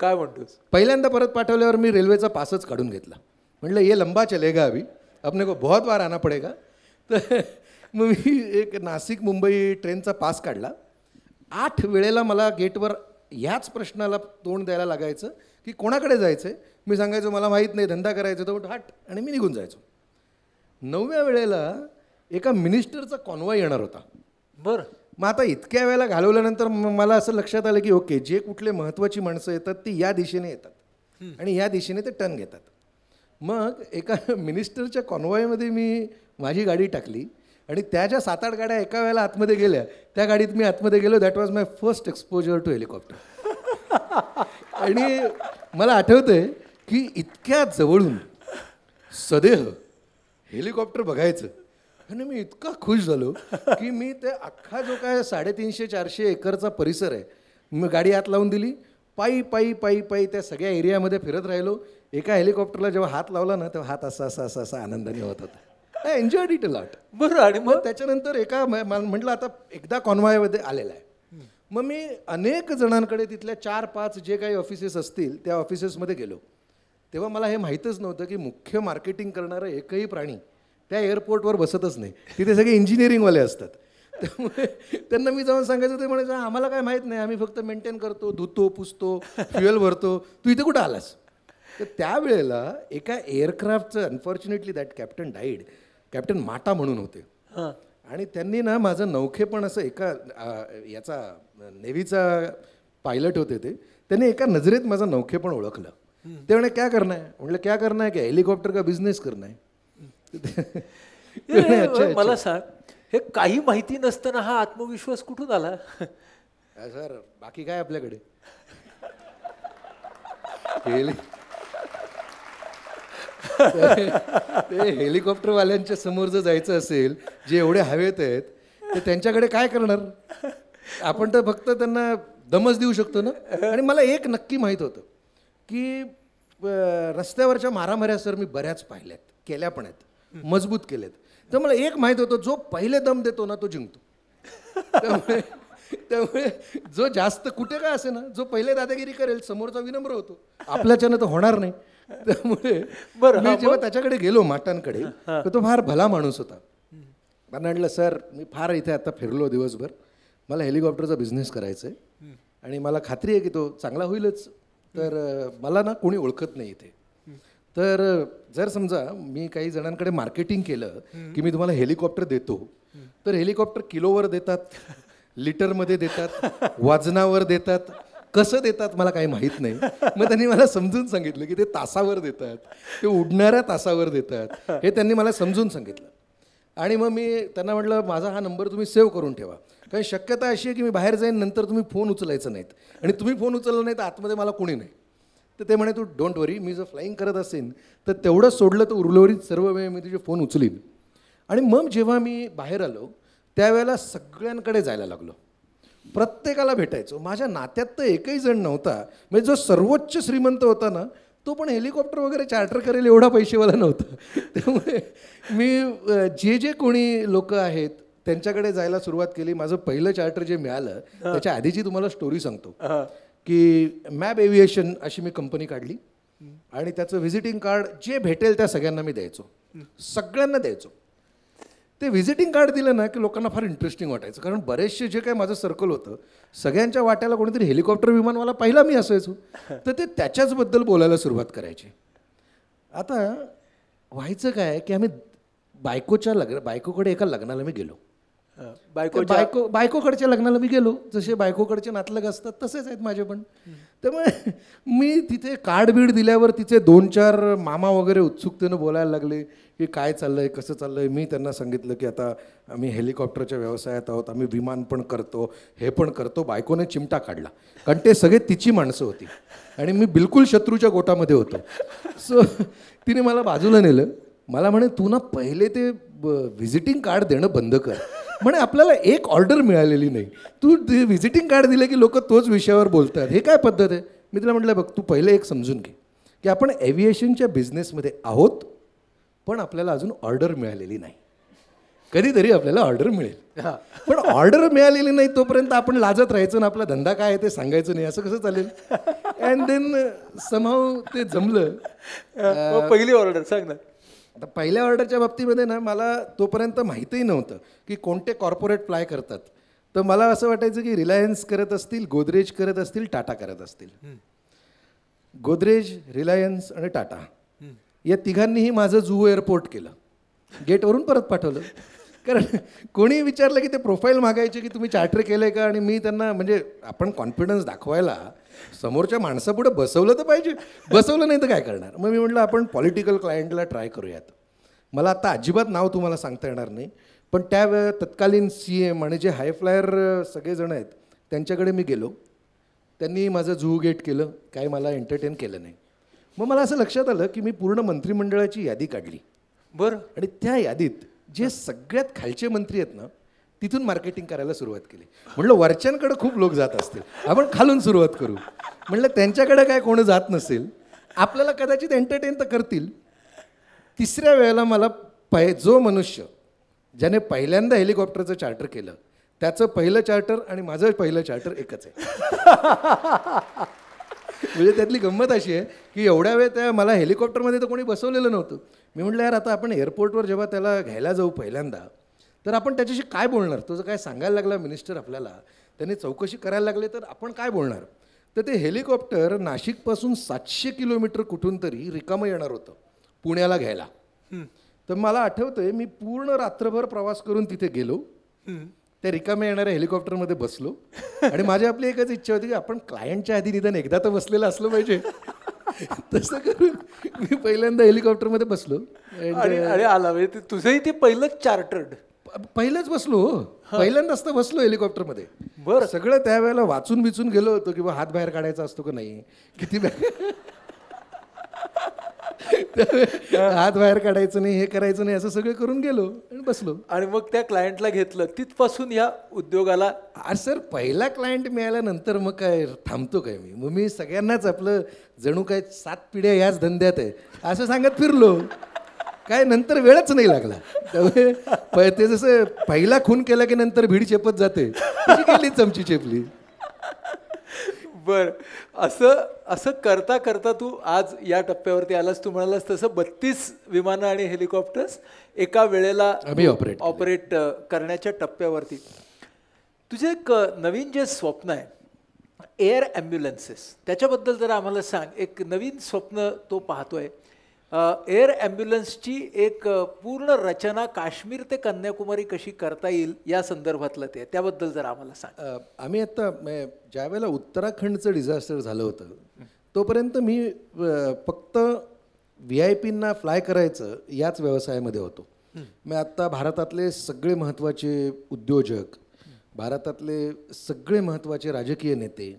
Speaker 3: काय म्हणतोस पहिल्यांदा परत पाठवल्यावर मी रेल्वेचा पासच काढून घेतला म्हटलं ये लंबा चलेगा अभि आपण को बहुत वार आना पडेगा तर मग मी एक नाशिक मुंबई ट्रेनचा पास काढला आठ वेळेला मला गेटवर ह्याच प्रश्नाला तोंड द्यायला लागायचं की कोणाकडे जायचं आहे मी सांगायचो मला माहीत नाही धंदा करायचा तो हट आणि मी निघून जायचो नवव्या वेळेला एका मिनिस्टरचा कॉन्वॉय येणार होता बरं मग आता इतक्या वेळेला घालवल्यानंतर मला असं लक्षात आलं की ओके जे कुठले महत्त्वाची माणसं येतात ती या दिशेने येतात आणि या दिशेने ते टर्न घेतात मग एका मिनिस्टरच्या कॉन्वॉयमध्ये मी माझी गाडी टाकली आणि त्या ज्या सात आठ गाड्या एका वेळेला आतमध्ये गेल्या त्या गाडीत मी आतमध्ये गेलो that was my first exposure to helicopter आणि मला आठवतंय की इतक्या जवळून सदेह हेलिकॉप्टर बघायचं आणि मी इतका खुश झालो की मी ते अख्खा जो काय साडेतीनशे चारशे एकरचा परिसर आहे मी गाडी आत लावून दिली पायी पायी पायी पायी त्या सगळ्या एरियामध्ये फिरत राहिलो एका हेलिकॉप्टरला जेव्हा हात लावला ना तेव्हा हात असा असा असा असा आनंदाने होत होता I enjoyed it a lot बरं आणि मग त्याच्यानंतर एका म्हटलं आता एकदा कॉन्व्हॉयमध्ये आलेला आहे मग मी अनेक जणांकडे तिथल्या चार पाच जे काही ऑफिसेस असतील त्या ऑफिसेसमध्ये गेलो तेव्हा मला हे माहीतच नव्हतं की मुख्य मार्केटिंग करणारं एकही प्राणी त्या एअरपोर्टवर बसतच नाही तिथे सगळे इंजिनिअरिंगवाले असतात त्यामुळे त्यांना मी जाऊन सांगायचं ते म्हणायचं आम्हाला काय माहीत नाही आम्ही फक्त मेंटेन करतो धुतो पुसतो फ्युएल भरतो तू इथे कुठं आलास तर त्यावेळेला एका एअरक्राफ्टचं unfortunately that captain died captain Mata म्हणून होते आणि त्यांनी ना माझं नौखे पण असं एका याचा नेव्हीचा पायलट होते ते त्यांनी एका नजरेत माझा नौखे पण ओळखलं ते म्हणे काय करणं आहे म्हटलं काय करणार आहे की हेलिकॉप्टर का बिझनेस करणार आहे मला
Speaker 1: सांग हे काही माहिती नसताना हा आत्मविश्वास कुठून आला सर बाकी काय
Speaker 3: आपल्याकडे ते हेलिकॉप्टरवाल्यांच्या समोर जर जायचं असेल जे एवढे हवेत आहेत ते त्यांच्याकडे काय करणार आपण तर फक्त त्यांना दमच देऊ शकतो ना आणि मला एक नक्की माहीत होतं की रस्त्यावरच्या मारामाऱ्या सर मी बऱ्याच पाहिल्यात केल्या पण आहेत मजबूत केल्यात तर मला एक माहीत होतं जो पहिले दम देतो ना तो जिंकतो त्यामुळे त्यामुळे जो जास्त कुठे काय असे ना जो पहिले दादागिरी करेल समोरचा विनम्र होतो आपल्याच्यानं तर होणार नाही त्यामुळे बरं मी जेव्हा त्याच्याकडे गेलो माटांकडे तर तो फार भला माणूस होता मला म्हटलं सर मी फार इथे आता फिरलो दिवसभर मला हेलिकॉप्टरचा बिझनेस करायचा आहे आणि मला खात्री आहे की तो चांगला होईलच तर मला ना कोणी ओळखत नाही इथे तर जर समजा मी काही जणांकडे मार्केटिंग केलं की मी तुम्हाला हेलिकॉप्टर देतो तर हेलिकॉप्टर किलोवर देतात लिटरमध्ये देतात वजनावर देतात कसं देतात मला काही माहीत नाही मग त्यांनी मला समजून सांगितलं की ते तासावर देतात ते उडणाऱ्या तासावर देतात हे त्यांनी मला समजून सांगितलं आणि मग मी त्यांना म्हटलं माझा हा नंबर तुम्ही सेव्ह करून ठेवा कारण शक्यता अशी आहे की मी बाहेर जाईन नंतर तुम्ही फोन उचलायचं नाहीत आणि तुम्ही फोन उचलला नाही तर आतमध्ये मला कोणी नाही तर ते म्हणे तू डोंट वरी मी जर फ्लाईंग करत असेन तर तेवढं सोडलं तर उर्लवरीत सर्व वेळ मी तुझे फोन उचलीन आणि मग जेव्हा मी बाहेर आलो त्यावेळेला सगळ्यांकडे जायला लागलो प्रत्येकाला भेटायचो माझ्या नात्यात तर एकही जण नव्हता म्हणजे जो सर्वोच्च श्रीमंत होता ना तो पण हेलिकॉप्टर वगैरे चार्टर करेल एवढा पैसेवाला नव्हता त्यामुळे मी जे जे कोणी लोक आहेत त्यांच्याकडे जायला सुरुवात केली माझं पहिलं चार्टर जे मिळालं त्याच्या आधीची तुम्हाला स्टोरी सांगतो की मॅप एव्हिएशन अशी मी कंपनी काढली आणि त्याचं व्हिजिटिंग कार्ड जे भेटेल त्या सगळ्यांना मी द्यायचो सगळ्यांना द्यायचो ते व्हिजिटिंग कार्ड दिलं ना की लोकांना फार इंटरेस्टिंग वाटायचं कारण बरेचसे जे काही माझं सर्कल होतं सगळ्यांच्या वाट्याला कोणीतरी हेलिकॉप्टर विमानवाला पहिला मी असायचो तर ते त्याच्याचबद्दल बोलायला सुरुवात करायची आता व्हायचं काय की आम्ही बायकोच्या लग्न बायकोकडे एका लग्नाला मी गेलो बायको बायको बायकोकडच्या लग्नाला मी गेलो जसे बायकोकडचे नातलग असतात तसेच आहेत माझे पण त्यामुळे मी तिथे कार्ड बीड दिल्यावर तिचे दोन चार मामा वगैरे उत्सुकतेनं बोलायला लागले की काय चाललं आहे कसं चाललं आहे मी त्यांना सांगितलं की आता आम्ही हेलिकॉप्टरच्या व्यवसायात आहोत आम्ही विमान पण करतो हे पण करतो बायकोने चिमटा काढला कारण ते सगळे तिची माणसं होती आणि मी बिलकुल शत्रूच्या गोटामध्ये होतो सो तिने मला बाजूला नेलं मला म्हणे तू ना पहिले ते व्हिजिटिंग कार्ड देणं बंद कर म्हणे आपल्याला एक ऑर्डर मिळालेली नाही तू व्हिजिटिंग कार्ड दिले की लोक तोच विषयावर बोलतात हे काय पद्धत आहे मी तिला म्हटलं बघ तू पहिले एक समजून घे की आपण एव्हिएशनच्या बिझनेसमध्ये आहोत पण आपल्याला अजून ऑर्डर मिळालेली नाही कधीतरी आपल्याला ऑर्डर मिळेल पण ऑर्डर मिळालेली नाही तोपर्यंत आपण लाजत राहायचं ना आपला धंदा काय आहे ते सांगायचं नाही असं कसं चालेल अँड देन समाव ते जमलं पहिली ऑर्डर सांग ना आता पहिल्या ऑर्डरच्या बाबतीमध्ये ना मला तोपर्यंत माहितीही नव्हतं की कोणते कॉर्पोरेट फ्लाय करतात तर मला असं वाटायचं की रिलायन्स करत असतील गोदरेज करत असतील टाटा करत असतील गोदरेज रिलायन्स आणि टाटा या तिघांनीही माझं जुहू एअरपोर्ट केलं गेटवरून परत पाठवलं कारण कोणी विचारलं की ते प्रोफाईल मागायचे की तुम्ही चार्टर केलं आहे का आणि मी त्यांना म्हणजे आपण कॉन्फिडन्स दाखवायला समोरच्या माणसापुढे बसवलं तर पाहिजे बसवलं नाही तर काय करणार मग मी म्हटलं आपण पॉलिटिकल क्लायंटला ट्राय करूयात मला आता अजिबात नाव तुम्हाला सांगता येणार नाही पण त्या तत्कालीन सी एम आणि जे हायफ्लायर सगळेजण आहेत त्यांच्याकडे मी गेलो त्यांनी माझं जुहू गेट केलं काय मला एंटरटेन केलं नाही मग मला असं लक्षात आलं की मी पूर्ण मंत्रिमंडळाची यादी काढली बरं आणि त्या यादीत जे सगळ्यात खालचे मंत्री आहेत ना तिथून मार्केटिंग करायला सुरुवात केली म्हणलं वरच्यांकडं खूप लोक जात असतील आपण खालून सुरुवात करू म्हणलं त्यांच्याकडे काय कोण जात नसेल आपल्याला कदाचित एंटरटेन तर करतील तिसऱ्या वेळेला मला पै जो मनुष्य ज्याने पहिल्यांदा हेलिकॉप्टरचं चार्टर केलं त्याचं पहिलं चार्टर आणि माझं पहिलं चार्टर एकच आहे म्हणजे त्यातली गंमत अशी आहे की एवढ्या वेळ त्या मला हेलिकॉप्टरमध्ये तर कोणी बसवलेलं नव्हतं मी म्हटलं यार आता आपण एअरपोर्टवर जेव्हा त्याला घ्यायला जाऊ पहिल्यांदा तर आपण त्याच्याशी काय बोलणार तो जर काय सांगायला लागला मिनिस्टर आपल्याला त्याने चौकशी करायला लागले तर आपण काय बोलणार तर ते हेलिकॉप्टर नाशिकपासून सातशे किलोमीटर कुठून तरी रिकामं येणार होतं पुण्याला घ्यायला तर मला आठवतंय मी पूर्ण रात्रभर प्रवास करून तिथे गेलो त्या रिकाम्या येणाऱ्या हेलिकॉप्टरमध्ये बसलो आणि माझी आपली एकच इच्छा होती की आपण क्लायंटच्या आधी निदान एकदा तर बसलेलं असलं पाहिजे तसं करून मी पहिल्यांदा हेलिकॉप्टरमध्ये बसलो अरे uh, आला म्हणजे तुझंही ते पहिलंच चार्टर्ड पहिलंच बसलो हो. पहिल्यांदाच तर बसलो हेलिकॉप्टरमध्ये बरं सगळं त्यावेळेला वाचून बिचून गेलो होतो किंवा हात बाहेर काढायचा असतो का नाही किती हात बाहेर काढायचं नाही हे करायचं नाही असं सगळं करून गेलो आणि बसलो आणि मग त्या क्लायंटला घेतलं तिथपासून या उद्योगाला सर पहिला क्लायंट मिळाल्यानंतर मग काय थांबतो काय मी मग मी सगळ्यांनाच आपलं जणू काय सात पिढ्या याच धंद्यात आहे असं सांगत फिरलो काय नंतर वेळच नाही लागला त्यामुळे ते जसं पहिला खून केला की नंतर भीड चेपत जाते चमची चेपली
Speaker 1: बरं असं असं करता करता तू आज या टप्प्यावरती आलास तू म्हणालास तसं बत्तीस विमानं आणि हेलिकॉप्टर्स एका वेळेला ऑपरेट ऑपरेट करण्याच्या टप्प्यावरती तुझे एक नवीन जे स्वप्न आहे एअर ॲम्ब्युलन्सेस त्याच्याबद्दल जरा आम्हाला सांग एक नवीन स्वप्न तो आहे एअर ॲम्ब्युलन्सची एक पूर्ण रचना काश्मीर ते कन्याकुमारी कशी करता येईल या संदर्भातलं ते त्याबद्दल जर आम्हाला
Speaker 3: सांग आम्ही आत्ता म्हणजे ज्यावेळेला उत्तराखंडचं डिझास्टर झालं होतं तोपर्यंत मी फक्त व्ही आय पींना फ्लाय करायचं याच व्यवसायामध्ये होतो मी आत्ता भारतातले सगळे महत्त्वाचे उद्योजक भारतातले सगळे महत्त्वाचे राजकीय नेते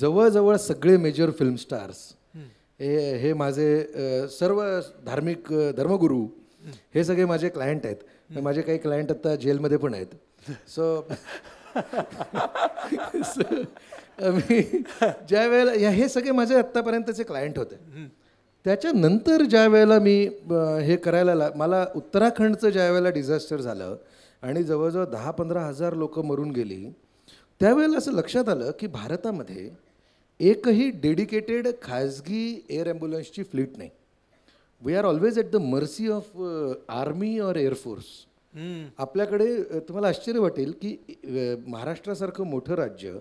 Speaker 3: जवळजवळ सगळे मेजर फिल्म स्टार्स हे हे माझे सर्व धार्मिक धर्मगुरू हे सगळे माझे क्लायंट आहेत माझे काही क्लायंट आता जेलमध्ये पण आहेत सो मी ज्या वेळेला हे सगळे माझे आत्तापर्यंतचे क्लायंट होते त्याच्यानंतर ज्या वेळेला मी हे करायला ला मला उत्तराखंडचं ज्या वेळेला डिझास्टर झालं आणि जवळजवळ दहा पंधरा हजार लोकं मरून गेली त्यावेळेला असं लक्षात आलं की भारतामध्ये एकही डेडिकेटेड खाजगी एअर ॲम्ब्युलन्सची फ्लीट नाही we are always at the mercy of army or air force आपल्याकडे तुम्हाला आश्चर्य वाटेल की महाराष्ट्रासारखं मोठं राज्य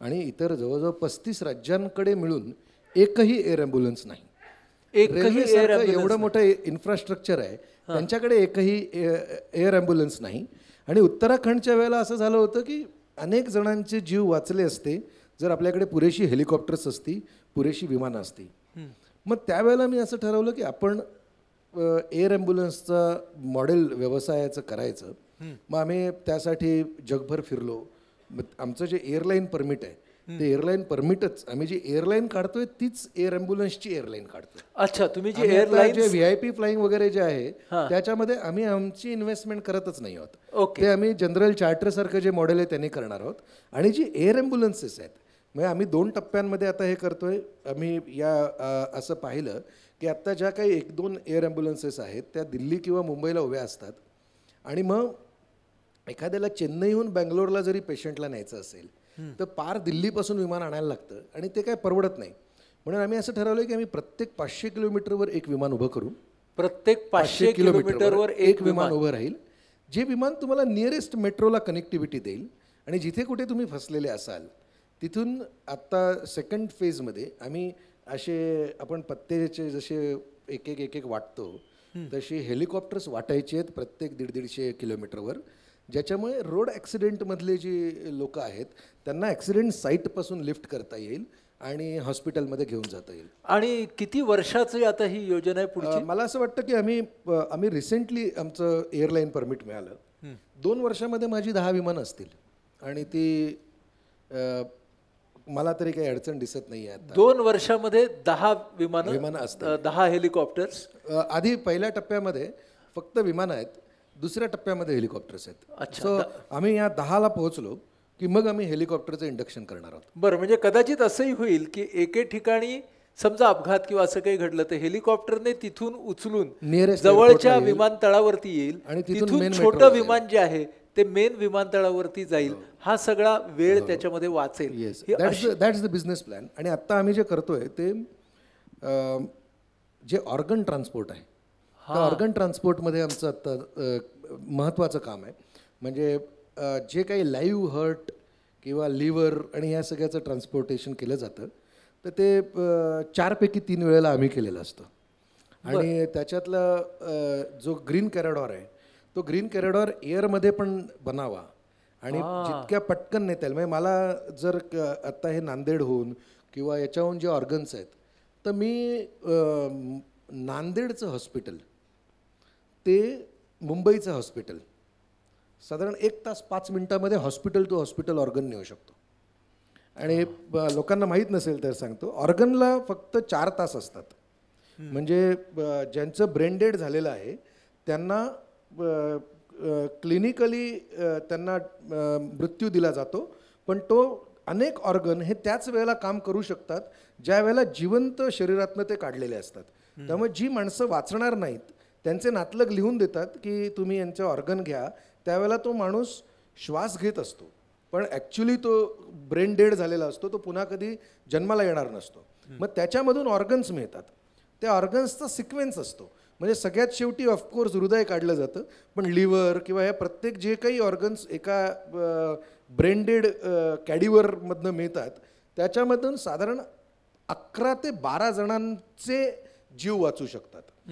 Speaker 3: आणि इतर जवळजवळ पस्तीस राज्यांकडे मिळून एकही एअर ॲम्ब्युलन्स नाही एवढं मोठं इन्फ्रास्ट्रक्चर आहे त्यांच्याकडे एकही एअर ॲम्ब्युलन्स नाही आणि उत्तराखंडच्या वेळेला असं झालं होतं की अनेक जणांचे जीव वाचले असते जर आपल्याकडे पुरेशी हेलिकॉप्टर्स असती पुरेशी विमानं असती मग त्यावेळेला मी असं ठरवलं की आपण एअर ॲम्ब्युलन्सचा मॉडेल व्यवसायाचं करायचं मग आम्ही त्यासाठी जगभर फिरलो आमचं जे एअरलाईन परमिट आहे ते एअरलाईन परमिटच आम्ही जी एअरलाईन काढतोय तीच एअर अँब्युलन्सची एअरलाईन काढतोय अच्छा तुम्ही जे एअरलाईन जे व्ही आय पी फ्लाईंग वगैरे जे आहे त्याच्यामध्ये आम्ही आमची इन्व्हेस्टमेंट करतच नाही आहोत ते आम्ही जनरल चार्टर सारखं जे मॉडेल आहे त्यांनी करणार आहोत आणि जी एअर अँब्युलन्सेस आहेत म्हणजे आम्ही दोन टप्प्यांमध्ये आता हे करतोय आम्ही या असं पाहिलं की आत्ता ज्या काही एक दोन एअर ॲम्ब्युलन्सेस आहेत त्या दिल्ली किंवा मुंबईला उभ्या असतात आणि मग एखाद्याला चेन्नईहून बँगलोरला जरी पेशंटला न्यायचं असेल तर पार दिल्लीपासून विमान आणायला लागतं आणि ते काय परवडत नाही म्हणून आम्ही असं ठरवलं की आम्ही प्रत्येक पाचशे किलोमीटरवर एक विमान उभं करू प्रत्येक पाचशे किलोमीटरवर एक विमान उभं राहील जे विमान तुम्हाला नियरेस्ट मेट्रोला कनेक्टिव्हिटी देईल आणि जिथे कुठे तुम्ही फसलेले असाल तिथून आत्ता सेकंड फेजमध्ये आम्ही असे आपण पत्तेचे जसे एक एक एक एक वाटतो तशी हेलिकॉप्टर्स वाटायचे आहेत प्रत्येक दीड दीडशे किलोमीटरवर ज्याच्यामुळे रोड ॲक्सिडेंटमधले जे लोक आहेत त्यांना ॲक्सिडेंट साईटपासून लिफ्ट करता येईल आणि हॉस्पिटलमध्ये घेऊन जाता येईल
Speaker 1: आणि किती वर्षाची आता ही योजना आहे पुढे
Speaker 3: मला असं वाटतं की आम्ही आम्ही रिसेंटली आमचं एअरलाईन परमिट मिळालं दोन वर्षामध्ये माझी दहा विमानं असतील आणि ती मला तरी काही अडचण दिसत नाही आहे दोन
Speaker 1: वर्षामध्ये दहा विमान विमान असतात दहा हेलिकॉप्टर्स
Speaker 3: आधी पहिल्या टप्प्यामध्ये फक्त विमान आहेत दुसऱ्या टप्प्यामध्ये हेलिकॉप्टर्स आहेत अच्छा आम्ही या दहाला पोहोचलो की मग आम्ही हेलिकॉप्टरचं इंडक्शन करणार आहोत बरं म्हणजे कदाचित
Speaker 1: असंही होईल की एके ठिकाणी समजा अपघात किंवा असं काही घडलं तर हेलिकॉप्टरने तिथून उचलून जवळच्या विमानतळावरती येईल आणि तिथून छोटं विमान जे आहे ते मेन विमानतळावरती जाईल हो. हा सगळा वेळ त्याच्यामध्ये वाचेल दॅट्स
Speaker 3: द बिझनेस प्लॅन आणि आत्ता आम्ही जे करतोय ते जे ऑर्गन ट्रान्सपोर्ट आहे हा ऑर्गन ट्रान्सपोर्टमध्ये आमचं आत्ता महत्त्वाचं काम आहे म्हणजे जे काही लाईव्ह हर्ट किंवा लिव्हर आणि या सगळ्याचं ट्रान्सपोर्टेशन केलं जातं तर ते चारपैकी तीन वेळेला आम्ही केलेलं असतं आणि त्याच्यातला जो ग्रीन कॅरेडॉर आहे तो ग्रीन कॉरिडॉर एअरमध्ये पण बनावा आणि जितक्या पटकन नेता येईल म्हणजे मला जर आत्ता हे नांदेडहून किंवा याच्याहून जे ऑर्गन्स आहेत तर मी नांदेडचं हॉस्पिटल ते मुंबईचं हॉस्पिटल साधारण एक तास पाच मिनटामध्ये हॉस्पिटल टू हॉस्पिटल ऑर्गन नेऊ शकतो आणि लोकांना माहीत नसेल तर सांगतो ऑर्गनला फक्त चार तास असतात म्हणजे ज्यांचं ब्रेंडेड झालेलं आहे त्यांना क्लिनिकली त्यांना मृत्यू दिला जातो पण तो अनेक ऑर्गन हे त्याच वेळेला काम करू शकतात ज्या वेळेला जिवंत शरीरातनं ते काढलेले असतात त्यामुळे जी माणसं वाचणार नाहीत त्यांचे नातलग लिहून देतात की तुम्ही यांचे ऑर्गन घ्या त्यावेळेला तो माणूस श्वास घेत असतो पण ॲक्च्युली तो ब्रेन डेड झालेला असतो तो पुन्हा कधी जन्माला येणार नसतो मग त्याच्यामधून ऑर्गन्स मिळतात त्या ऑर्गन्सचा सिक्वेन्स असतो म्हणजे सगळ्यात शेवटी ऑफकोर्स हृदय काढलं जातं पण लिव्हर किंवा ह्या प्रत्येक जे काही ऑर्गन्स एका ब्रेंडेड कॅडिवरमधनं मिळतात त्याच्यामधून साधारण अकरा ते बारा जणांचे जीव वाचू शकतात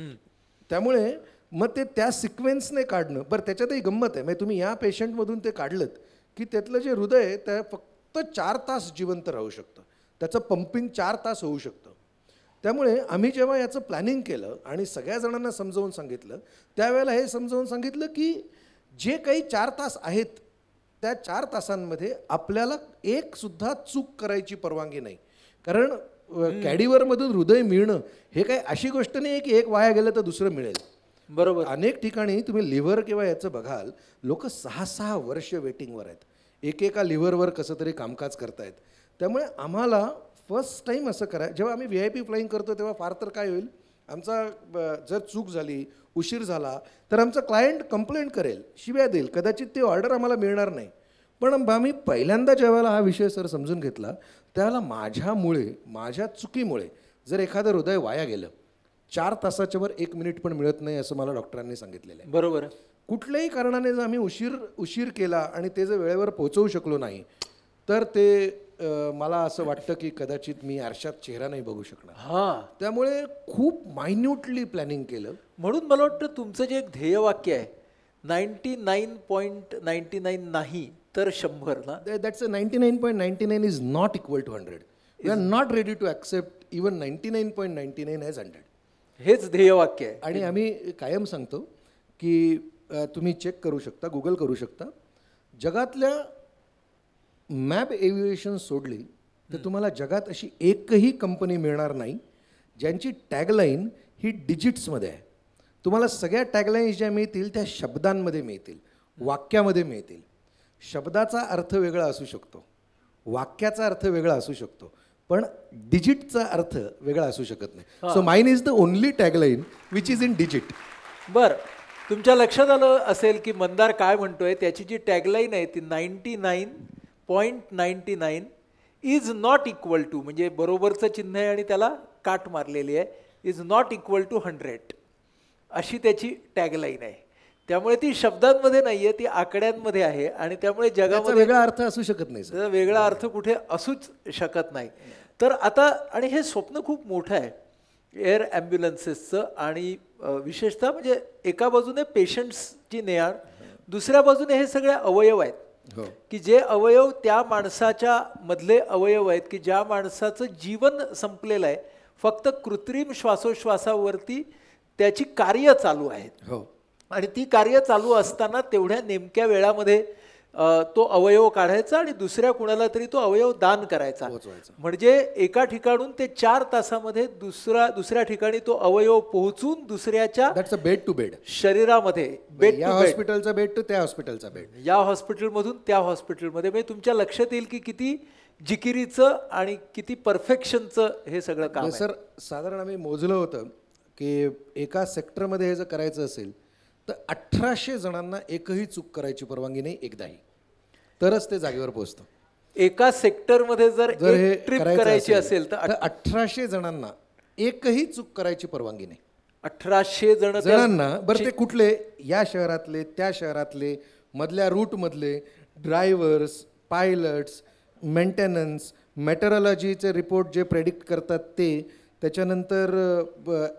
Speaker 3: त्यामुळे मग ते त्या सिक्वेन्सने काढणं बरं त्याच्यातही गंमत आहे म्हणजे तुम्ही या पेशंटमधून ते काढलं की त्यातलं जे हृदय त्या फक्त चार तास जिवंत राहू शकतं त्याचं पंपिंग चार तास होऊ शकतं त्यामुळे आम्ही जेव्हा याचं प्लॅनिंग केलं आणि सगळ्या जणांना समजावून सांगितलं त्यावेळेला हे समजावून सांगितलं की जे काही चार तास आहेत त्या चार तासांमध्ये आपल्याला एकसुद्धा चूक करायची परवानगी नाही कारण कॅडीवरमधून हृदय मिळणं हे काही अशी गोष्ट नाही आहे की एक वाया गेलं तर दुसरं मिळेल बरोबर अनेक ठिकाणी तुम्ही लिव्हर किंवा याचं बघाल लोक सहा सहा वर्ष वेटिंगवर आहेत एकेका लिव्हरवर कसं तरी कामकाज करतायत त्यामुळे आम्हाला फर्स्ट टाईम असं करा जेव्हा आम्ही व्ही आय पी फ्लाईंग करतो तेव्हा फार तर काय होईल आमचा जर चूक झाली उशीर झाला तर आमचा क्लायंट कंप्लेंट करेल शिव्या देईल कदाचित ते ऑर्डर आम्हाला मिळणार नाही पण आम्ही पहिल्यांदा ज्यावेळेला हा विषय सर समजून घेतला त्यावेळेला माझ्यामुळे माझ्या चुकीमुळे जर एखादं हृदय वाया गेलं चार तासाच्या वर एक मिनिट पण मिळत नाही असं मला डॉक्टरांनी सांगितलेलं आहे बरोबर कुठल्याही कारणाने जर आम्ही उशीर उशीर केला आणि ते जर वेळेवर पोहोचवू शकलो नाही तर ते मला असं वाटतं की कदाचित मी आरशात चेहरा नाही बघू शकणार हां त्यामुळे खूप मायन्यूटली प्लॅनिंग केलं म्हणून मला वाटतं तुमचं जे एक ध्येयवाक्य आहे ninety nine point ninety nine नाही तर शंभर ना that's a ninety nine point ninety nine is not equal to hundred we are not ready to accept even ninety nine point ninety nine as hundred हेच ध्येयवाक्य आहे आणि आम्ही कायम सांगतो की तुम्ही चेक करू शकता गुगल करू शकता जगातल्या मॅप एव्हिएशन सोडली तर तुम्हाला जगात अशी एकही कंपनी मिळणार नाही ज्यांची टॅगलाईन ही डिजिट्समध्ये आहे तुम्हाला सगळ्या टॅगलाईन्स ज्या मिळतील त्या शब्दांमध्ये मिळतील वाक्यामध्ये मिळतील शब्दाचा अर्थ वेगळा असू शकतो वाक्याचा अर्थ वेगळा असू शकतो पण डिजिटचा अर्थ वेगळा असू शकत नाही so mine is the only tagline which is in digit
Speaker 1: बरं तुमच्या लक्षात आलं असेल की मंदार काय म्हणतोय त्याची जी टॅगलाईन आहे ती ninety nine point ninety nine is not equal to म्हणजे बरोबरचं चिन्ह आहे आणि त्याला काट मारलेली आहे is not equal to hundred अशी त्याची टॅगलाईन आहे त्यामुळे ती शब्दांमध्ये नाही आहे ती आकड्यांमध्ये आहे आणि त्यामुळे जगामध्ये वेगळा
Speaker 3: अर्थ असू शकत नाही
Speaker 1: वेगळा अर्थ कुठे असूच शकत नाही तर आता आणि हे स्वप्न खूप मोठं आहे एअर ॲम्ब्युलन्सेसचं आणि विशेषतः म्हणजे एका बाजूने पेशंट्सची ने दुसऱ्या बाजूने हे सगळे अवयव आहेत हो. की जे अवयव त्या माणसाच्या मधले अवयव आहेत की ज्या माणसाचं जीवन संपलेलं आहे फक्त कृत्रिम श्वासोश्वासावरती त्याची कार्य चालू आहेत हो आणि ती कार्य चालू असताना तेवढ्या नेमक्या वेळामध्ये तो अवयव काढायचा आणि दुसऱ्या कुणाला तरी तो अवयव दान करायचा म्हणजे एका ठिकाणून ते चार तासामध्ये दुसरा दुसऱ्या ठिकाणी तो अवयव पोहोचून
Speaker 3: दुसऱ्याच्या बेड टू बेड
Speaker 1: शरीरामध्ये बेड हॉस्पिटलचा
Speaker 3: बेड टू त्या हॉस्पिटलचा बेड
Speaker 1: या हॉस्पिटलमधून त्या हॉस्पिटलमध्ये म्हणजे तुमच्या लक्षात येईल की किती जिकिरीचं आणि किती परफेक्शनचं हे सगळं काम म्हणजे सर
Speaker 3: साधारण आम्ही मोजलं होतं की एका सेक्टरमध्ये हे जर करायचं असेल तर अठराशे जणांना एकही चूक करायची परवानगी नाही एकदाही तरच ते जागेवर पोहोचतं एका सेक्टरमध्ये जर जर हे ट्रिप करायची असेल तर अठराशे जणांना एकही चूक करायची परवानगी नाही अठराशे जण जणांना बरं ते कुठले या शहरातले त्या शहरातले मधल्या रूटमधले ड्रायव्हर्स पायलट्स मेंटेनन्स मेटरॉलॉजीचे रिपोर्ट जे प्रेडिक्ट करतात ते त्याच्यानंतर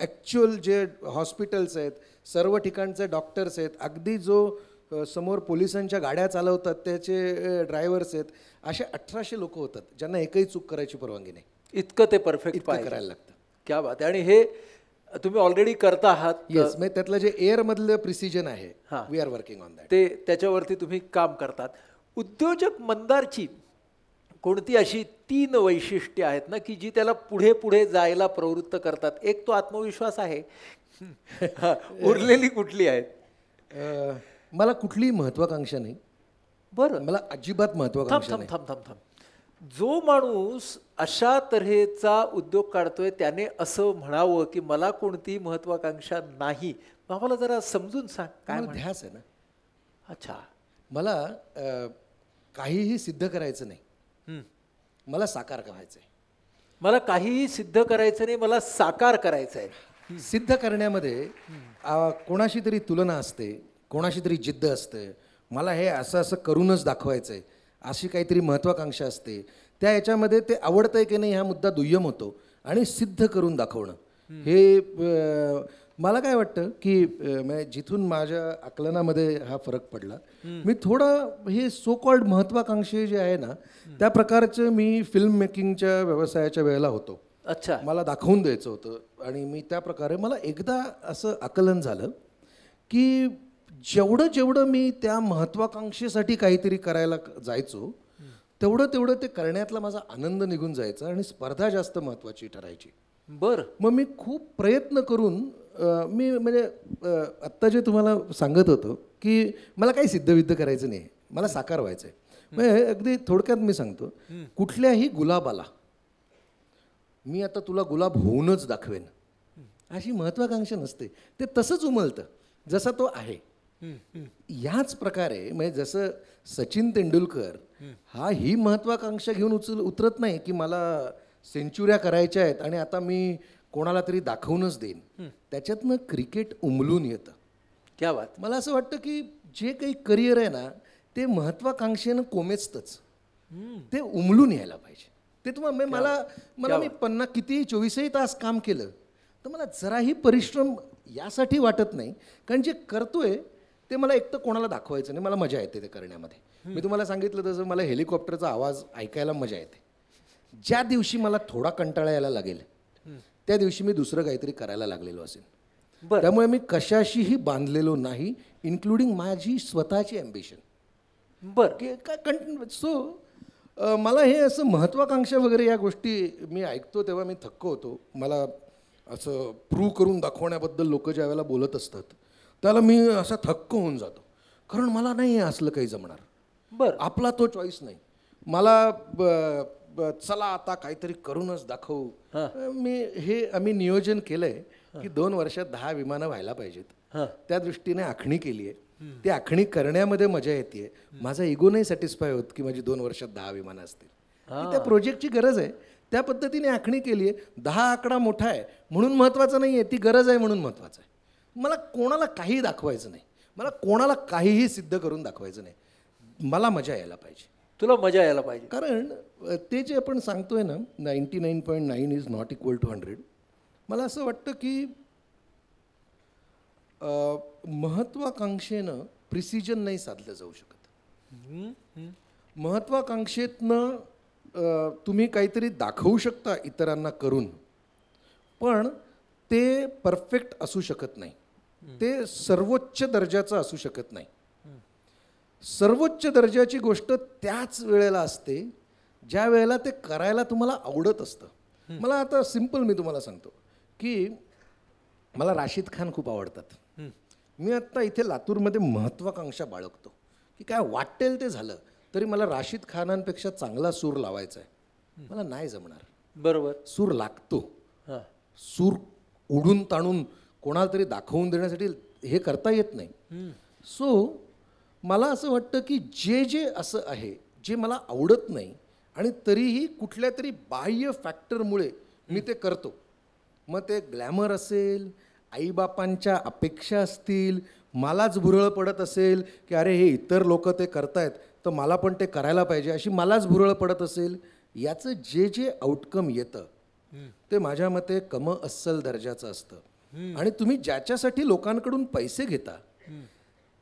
Speaker 3: ॲक्च्युअल जे हॉस्पिटल्स आहेत सर्व ठिकाणचे डॉक्टर्स आहेत अगदी जो समोर पोलिसांच्या गाड्या चालवतात त्याचे ड्रायव्हर्स आहेत असे अठराशे लोक होतात ज्यांना एकही चूक करायची परवानगी नाही इतकं ते परफेक्ट करायला लागतं क्या बात आणि हे तुम्ही ऑलरेडी करता आहात येस मग म्हणजे त्यातलं जे एअरमधलं प्रिसिजन आहे we are working on
Speaker 1: that ते त्याच्यावरती तुम्ही काम करतात उद्योजक मंदारची कोणती अशी तीन वैशिष्ट्ये आहेत ना की जी त्याला पुढे पुढे जायला प्रवृत्त करतात एक तो आत्मविश्वास आहे
Speaker 3: उरलेली कुठली आहेत मला कुठलीही महत्वाकांक्षा नाही बरं मला अजिबात महत्वाकांक्षा थांब थांब जो माणूस अशा
Speaker 1: तऱ्हेचा उद्योग काढतोय त्याने असं म्हणावं की मला कोणती महत्वाकांक्षा
Speaker 3: नाही आम्हाला जरा समजून सांग काय ध्यास आहे ना अच्छा मला काहीही सिद्ध करायचं
Speaker 1: नाही
Speaker 3: मला साकार करायचं आहे मला काहीही सिद्ध करायचं नाही मला साकार करायचं आहे सिद्ध करण्यामध्ये कोणाशी तरी तुलना असते कोणाशी तरी जिद्द असते मला हे असं असं करूनच दाखवायचं आहे अशी काहीतरी महत्त्वाकांक्षा असते त्या याच्यामध्ये ते आवडतं आहे की नाही हा मुद्दा दुय्यम होतो आणि सिद्ध करून दाखवणं हे मला काय वाटतं की म्हणजे जिथून माझ्या आकलनामध्ये हा फरक पडला मी थोडं हे सो कॉल्ड महत्त्वाकांक्षी जे आहे ना त्या प्रकारचं मी फिल्म मेकिंगच्या व्यवसायाच्या वेळेला होतो अच्छा मला दाखवून द्यायचं होतं आणि मी त्या प्रकारे मला एकदा असं आकलन झालं की जेवढं जेवढं मी त्या महत्त्वाकांक्षेसाठी काहीतरी करायला जायचो तेवढं तेवढं ते करण्यातला माझा आनंद निघून जायचा आणि स्पर्धा जास्त महत्वाची ठरायची बरं मग मी खूप प्रयत्न करून मी म्हणजे आत्ता जे तुम्हाला सांगत होतो की मला काही सिद्धविद्ध करायचं नाही मला साकार व्हायचं आहे म्हणजे अगदी थोडक्यात मी सांगतो कुठल्याही गुलाबाला मी आता तुला गुलाब होऊनच दाखवेन अशी महत्वाकांक्षा नसते ते तसंच उमलतं जसा तो आहे याच प्रकारे म्हणजे जसं सचिन तेंडुलकर हा ही महत्वाकांक्षा घेऊन उचल उतरत नाही की मला सेंचुऱ्या करायच्या आहेत आणि आता मी कोणाला तरी दाखवूनच देईन त्याच्यातनं क्रिकेट उमलून येतं क्या बात मला असं वाटतं की जे काही करिअर आहे ना ते महत्वाकांक्षेनं कोमेचतच ते उमलून यायला पाहिजे ते तुम्हाला मला मला मी पन्ना किती चोवीसही तास काम केलं तर मला जराही परिश्रम यासाठी वाटत नाही कारण जे करतोय ते मला एक तर कोणाला दाखवायचं नाही मला मजा येते ते करण्यामध्ये मी तुम्हाला सांगितलं तसं मला हेलिकॉप्टरचा आवाज ऐकायला मजा येते ज्या दिवशी मला थोडा कंटाळा यायला लागेल त्या दिवशी मी दुसरं काहीतरी करायला लागलेलो असेल त्यामुळे मी कशाशीही बांधलेलो नाही इन्क्लुडिंग माझी स्वतःची ॲम्बिशन बरं काय सो मला हे असं महत्त्वाकांक्षा वगैरे या गोष्टी मी ऐकतो तेव्हा मी थक्क होतो मला असं प्रूव्ह करून दाखवण्याबद्दल लोक ज्या वेळेला बोलत असतात त्याला मी असा थक्क होऊन जातो कारण मला नाही असलं काही जमणार बरं आपला तो चॉईस नाही मला चला आता काहीतरी करूनच दाखवू मी हे आम्ही नियोजन केलं आहे की दोन वर्षात दहा विमानं व्हायला पाहिजेत त्या दृष्टीने आखणी केली आहे ती आखणी करण्यामध्ये मजा येते माझा इगो नाही सॅटिस्फाय होत की माझी दोन वर्षात दहा विमानं असतील त्या प्रोजेक्टची गरज आहे त्या पद्धतीने आखणी केली आहे दहा आकडा मोठा आहे म्हणून महत्त्वाचं नाही आहे ती गरज आहे म्हणून महत्त्वाचं आहे मला कोणाला काही दाखवायचं नाही मला कोणाला काहीही सिद्ध करून दाखवायचं नाही मला मजा यायला पाहिजे तुला मजा यायला पाहिजे कारण ते जे आपण सांगतोय ना ninety nine point nine is not equal to hundred मला असं वाटतं की महत्वाकांक्षेनं प्रिसिजन नाही साधलं जाऊ शकत महत्वाकांक्षेतनं तुम्ही काहीतरी दाखवू शकता इतरांना करून पण ते परफेक्ट असू शकत नाही ते सर्वोच्च दर्जाचं असू शकत नाही सर्वोच्च दर्जाची गोष्ट त्याच वेळेला असते ज्या वेळेला ते करायला तुम्हाला आवडत असतं मला आता सिम्पल मी तुम्हाला सांगतो की मला राशीद खान खूप आवडतात मी आत्ता इथे लातूरमध्ये महत्त्वाकांक्षा बाळगतो की काय वाटेल ते झालं तरी मला राशीद खानांपेक्षा चांगला सूर लावायचा आहे मला नाही जमणार बरोबर सूर लागतो सूर उडून ताणून कोणाला तरी दाखवून देण्यासाठी हे करता येत नाही सो मला असं वाटतं की जे जे असं आहे जे मला आवडत नाही आणि तरीही कुठल्या तरी बाह्य फॅक्टरमुळे मी ते करतो मग ते ग्लॅमर असेल आईबापांच्या अपेक्षा असतील मलाच भुरळ पडत असेल की अरे हे इतर लोक ते करतायत तर मला पण ते करायला पाहिजे अशी मलाच भुरळ पडत असेल याचं जे जे आउटकम येतं ते माझ्या मते कम अस्सल दर्जाचं असतं आणि तुम्ही ज्याच्यासाठी लोकांकडून पैसे घेता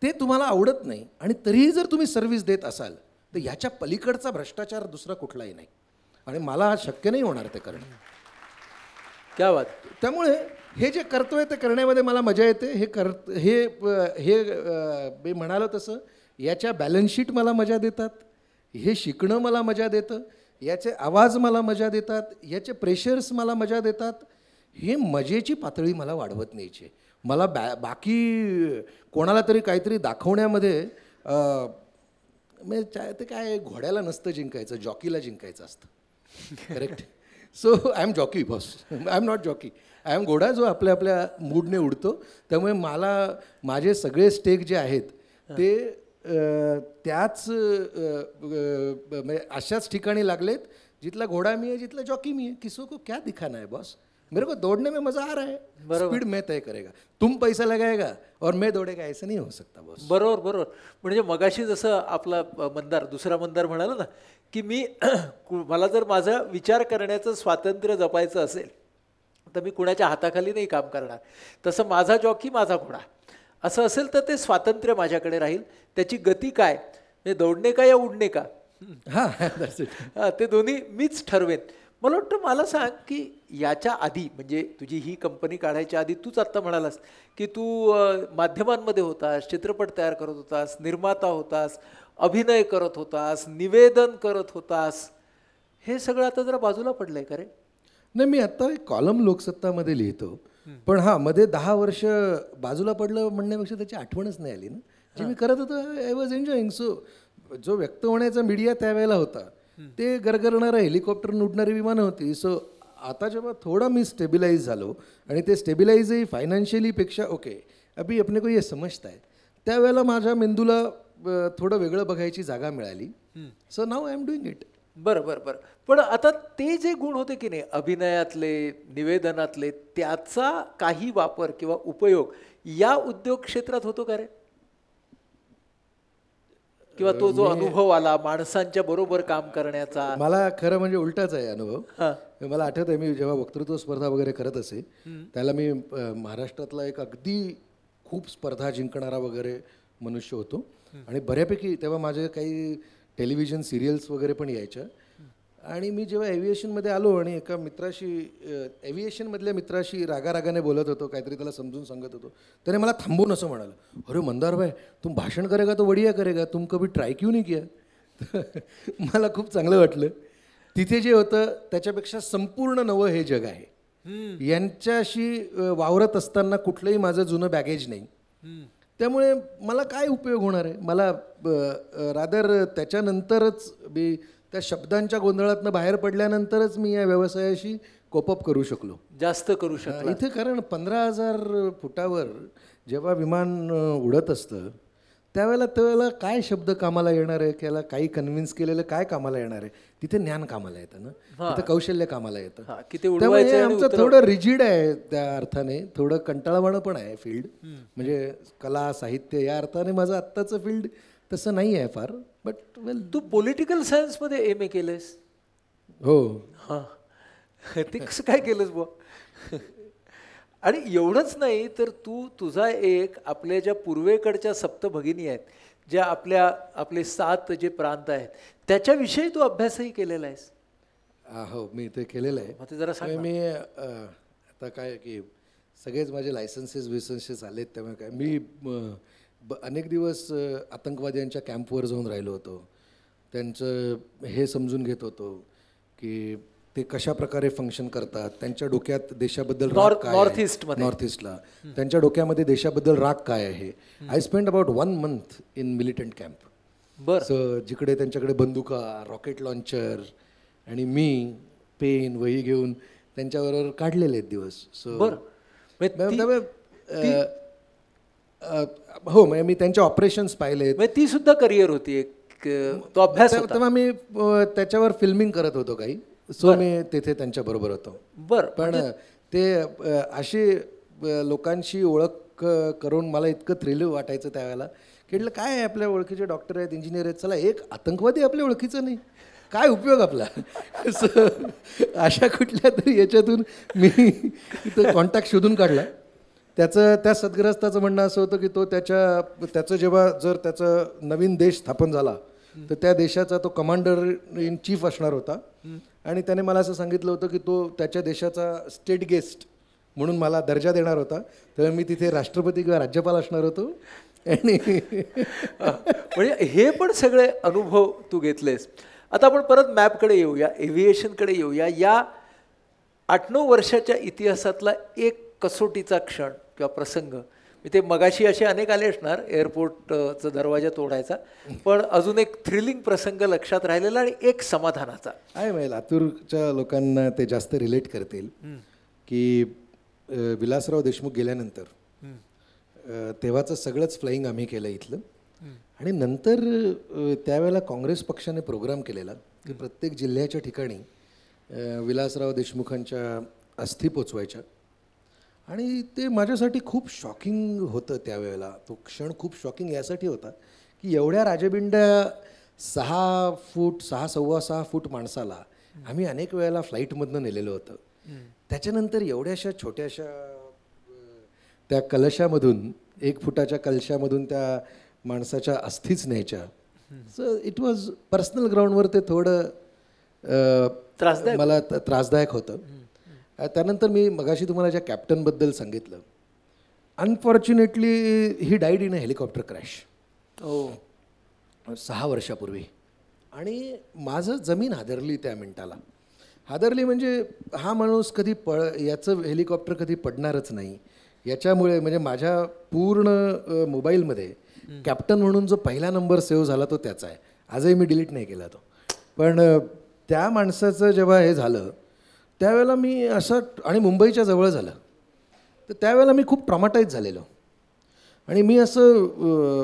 Speaker 3: ते तुम्हाला आवडत नाही आणि तरीही जर तुम्ही सर्व्हिस देत असाल तर ह्याच्या पलीकडचा भ्रष्टाचार दुसरा कुठलाही नाही आणि मला शक्य नाही होणार ते करणं त्यामुळे हे जे करतोय ते करण्यामध्ये मला मजा येते हे कर हे हे मी म्हणालो तसं याच्या बॅलन्सशीट मला मजा देतात हे शिकणं मला मजा देतं याचे आवाज मला मजा देतात याचे प्रेशर्स मला मजा देतात हे मजेची पातळी मला वाढवत न्यायची मला बॅ बाकी कोणाला तरी काहीतरी दाखवण्यामध्ये म्हणजे ते काय घोड्याला नसतं जिंकायचं जॉकीला जिंकायचं असतं correct so I am jockey boss I am not jockey I am घोडा जो आपल्या आपल्या मूडने उडतो त्यामुळे मला माझे सगळे स्टेक जे आहेत ते त्याच म्हणजे अशाच ठिकाणी लागलेत जिथला घोडा मी आहे जिथला जॉकी मी आहे किसो को क्या दिखाना आहे बॉस मेरे को दौड़ने में मजा आ रहा है स्पीड मैं तय करेगा तुम पैसा लगाएगा और मैं दौडेगा ऐसा नाही हो सकता
Speaker 1: बॉस बरोबर बरोबर म्हणजे मगाशी जसं आपला मंदार दुसरा मंदार म्हणाला ना की मी मला जर माझा विचार करण्याचं स्वातंत्र्य जपायचं असेल तर मी कुणाच्या हाताखाली नाही काम करणार तसं माझा जॉकी माझा घोडा असं असेल तर ते स्वातंत्र्य माझ्याकडे राहील त्याची गती काय म्हणजे दौडणे का या उडणे का
Speaker 3: हां
Speaker 1: ते दोन्ही मीच ठरवेन मला वाटतं मला सांग की याच्या आधी म्हणजे तुझी ही कंपनी काढायच्या आधी तूच आत्ता म्हणालास की तू माध्यमांमध्ये होतास चित्रपट तयार करत होतास निर्माता होतास अभिनय करत होतास निवेदन करत होतास हे सगळं आता जरा बाजूला पडलं आहे का रे
Speaker 3: नाही मी आत्ता एक कॉलम लोकसत्तामध्ये लिहितो पण हा मध्ये दहा वर्ष बाजूला पडलं म्हणण्यापेक्षा त्याची आठवणच नाही आली ना जे मी करत होतो आय वॉज एन्जॉईंग सो जो व्यक्त होण्याचा मीडिया त्यावेळेला होता ते गरगरणारं हेलिकॉप्टर उडणारी विमानं होती सो आता जेव्हा थोडा मी स्टेबिलाईज झालो आणि ते स्टेबिलाईजही फायनान्शियलीपेक्षा ओके अभि अपने को हे समजत आहे त्यावेळेला माझ्या मेंदूला थोडं वेगळं बघायची जागा मिळाली so now I am doing it बरं बरं बरं पण आता ते जे गुण होते
Speaker 1: की नाही अभिनयातले निवेदनातले त्याचा काही वापर किंवा उपयोग या उद्योग क्षेत्रात होतो का रे किंवा तो जो अनुभव आला माणसांच्या बरोबर काम करण्याचा मला
Speaker 3: खरं म्हणजे उलटाच आहे अनुभव मला आठवत आहे मी जेव्हा वक्तृत्व स्पर्धा वगैरे करत असे त्याला मी महाराष्ट्रातला एक अगदी खूप स्पर्धा जिंकणारा वगैरे मनुष्य होतो आणि बऱ्यापैकी तेव्हा माझे काही टेलिव्हिजन सिरियल्स वगैरे पण यायच्या आणि मी जेव्हा एव्हिएशनमध्ये आलो आणि एका मित्राशी एव्हिएशनमधल्या मित्राशी रागारागाने बोलत होतो काहीतरी त्याला समजून सांगत होतो त्याने मला थांबून असं म्हणालं अरे मंदार भाई तुम भाषण करेगा तो वडिया करेगा तुम कभी ट्राय क्यू नाही किया मला खूप चांगलं वाटलं तिथे जे होतं त्याच्यापेक्षा संपूर्ण नवं हे जग आहे यांच्याशी वावरत असताना कुठलंही माझं जुनं बॅगेज नाही त्यामुळे मला काय उपयोग होणार आहे मला रादर त्याच्यानंतरच मी त्या शब्दांच्या गोंधळातनं बाहेर पडल्यानंतरच मी या व्यवसायाशी कोपअप करू शकलो जास्त करू शकलो इथे कारण पंधरा हजार फुटावर जेव्हा विमान उडत असतं त्यावेळेला त्यावेळेला काय शब्द कामाला येणार आहे त्याला काही कन्व्हिन्स केलेलं काय कामाला येणार आहे तिथे ज्ञान कामाला येतं ना तिथे कौशल्य कामाला येतं त्यामुळे आमचं थोडं रिजिड आहे त्या अर्थाने थोडं कंटाळवाणं पण आहे फील्ड म्हणजे कला साहित्य या अर्थाने माझं आत्ताचं फील्ड तसं नाही आहे फार बट वेल तू पॉलिटिकल सायन्समध्ये एम ए केलंस हो हा
Speaker 1: ते कसं काय केलंस बुवा आणि एवढंच नाही तर तू तुझा एक आपल्या ज्या पूर्वेकडच्या सप्तभगिनी आहेत ज्या आपल्या आपले सात जे प्रांत आहेत त्याच्याविषयी तू अभ्यासही केलेला आहेस
Speaker 3: हो मी ते केलेलं आहे ते जरा सांग मी आता काय की सगळेच माझे लायसन्सेस विसन्सेस आलेत त्यामुळे काय मी अनेक दिवस आतंकवाद्यांच्या कॅम्पवर जाऊन राहिलो होतो त्यांचं हे समजून घेत होतो की ते कशा प्रकारे फंक्शन करतात त्यांच्या डोक्यात देशाबद्दल नॉर्थ ईस्ट नॉर्थ ईस्टला त्यांच्या डोक्यामध्ये देशाबद्दल राग काय आहे I spend about one month in militant camp बरं जिकडे त्यांच्याकडे बंदुका रॉकेट लॉन्चर आणि मी पेन वही घेऊन त्यांच्याबरोबर काढलेले आहेत दिवस सो म्हणजे हो म्हणजे मी त्यांच्या ऑपरेशन्स पाहिले म्हणजे ती सुद्धा करिअर होती एक तो अभ्यास तेव्हा मी त्याच्यावर फिल्मिंग करत होतो काही सो मी तिथे बरोबर होतो बर पण म्हणजे ते अशी लोकांशी ओळख करून मला इतकं थ्रिल वाटायचं त्यावेळेला की म्हटलं काय आपल्या ओळखीचे डॉक्टर आहेत इंजिनियर आहेत चला एक आतंकवादी आपल्या ओळखीचं नाही काय उपयोग आपला अशा कुठल्या तरी याच्यातून मी इथं कॉन्टॅक्ट शोधून काढला त्याचं त्या सद्ग्रस्ताचं म्हणणं असं होतं की तो त्याच्या त्याचं जेव्हा जर त्याचं नवीन देश स्थापन झाला तर त्या देशाचा तो कमांडर इन चीफ असणार होता आणि त्याने मला असं सांगितलं होतं की तो त्याच्या देशाचा स्टेट गेस्ट म्हणून मला दर्जा देणार होता तर मी तिथे राष्ट्रपती किंवा राज्यपाल असणार होतो आणि म्हणजे हे पण सगळे
Speaker 1: अनुभव तू घेतलेस आता आपण परत मॅपकडे येऊया एव्हिएशनकडे येऊया या आठ नऊ वर्षाच्या इतिहासातला एक कसोटीचा क्षण किंवा प्रसंग मी ते मगाशी असे अनेक आले असणार एअरपोर्टचा दरवाजा तोडायचा पण अजून एक थ्रिलिंग प्रसंग लक्षात राहिलेला आणि एक समाधानाचा
Speaker 3: आहे मग लातूरच्या लोकांना ते जास्त रिलेट करतील की विलासराव देशमुख गेल्यानंतर तेव्हाचं सगळंच फ्लाईंग आम्ही केलं इथलं आणि नंतर त्यावेळेला काँग्रेस पक्षाने प्रोग्राम केलेला की प्रत्येक जिल्ह्याच्या ठिकाणी विलासराव देशमुखांच्या अस्थी पोचवायच्या आणि ते माझ्यासाठी खूप शॉकिंग होतं त्यावेळेला तो क्षण खूप शॉकिंग यासाठी होता की एवढ्या राजबिंड्या सहा फूट सहा सव्वा सहा फूट माणसाला आम्ही अनेक वेळेला फ्लाईटमधनं नेलेलो होतं त्याच्यानंतर एवढ्याशा छोट्याशा त्या कलशामधून एक फुटाच्या कलशामधून त्या माणसाच्या अस्थीच न्यायच्या सो इट वॉज पर्सनल ग्राउंडवर ते थोडं मला त्रासदायक होतं त्यानंतर मी मगाशी तुम्हाला ज्या कॅप्टनबद्दल सांगितलं unfortunately he died in a helicopter crash हो सहा वर्षापूर्वी आणि माझं जमीन हादरली त्या मिनटाला हादरली म्हणजे हा माणूस कधी पळ याचं हेलिकॉप्टर कधी पडणारच नाही याच्यामुळे म्हणजे माझ्या पूर्ण मोबाईलमध्ये कॅप्टन म्हणून जो पहिला नंबर सेव्ह झाला तो त्याचा आहे आजही मी डिलीट नाही केला तो पण त्या माणसाचं जेव्हा हे झालं त्यावेळेला मी असं आणि मुंबईच्या जवळ झालं तर त्यावेळेला मी खूप ट्रॉमाटाईज झालेलो आणि मी असं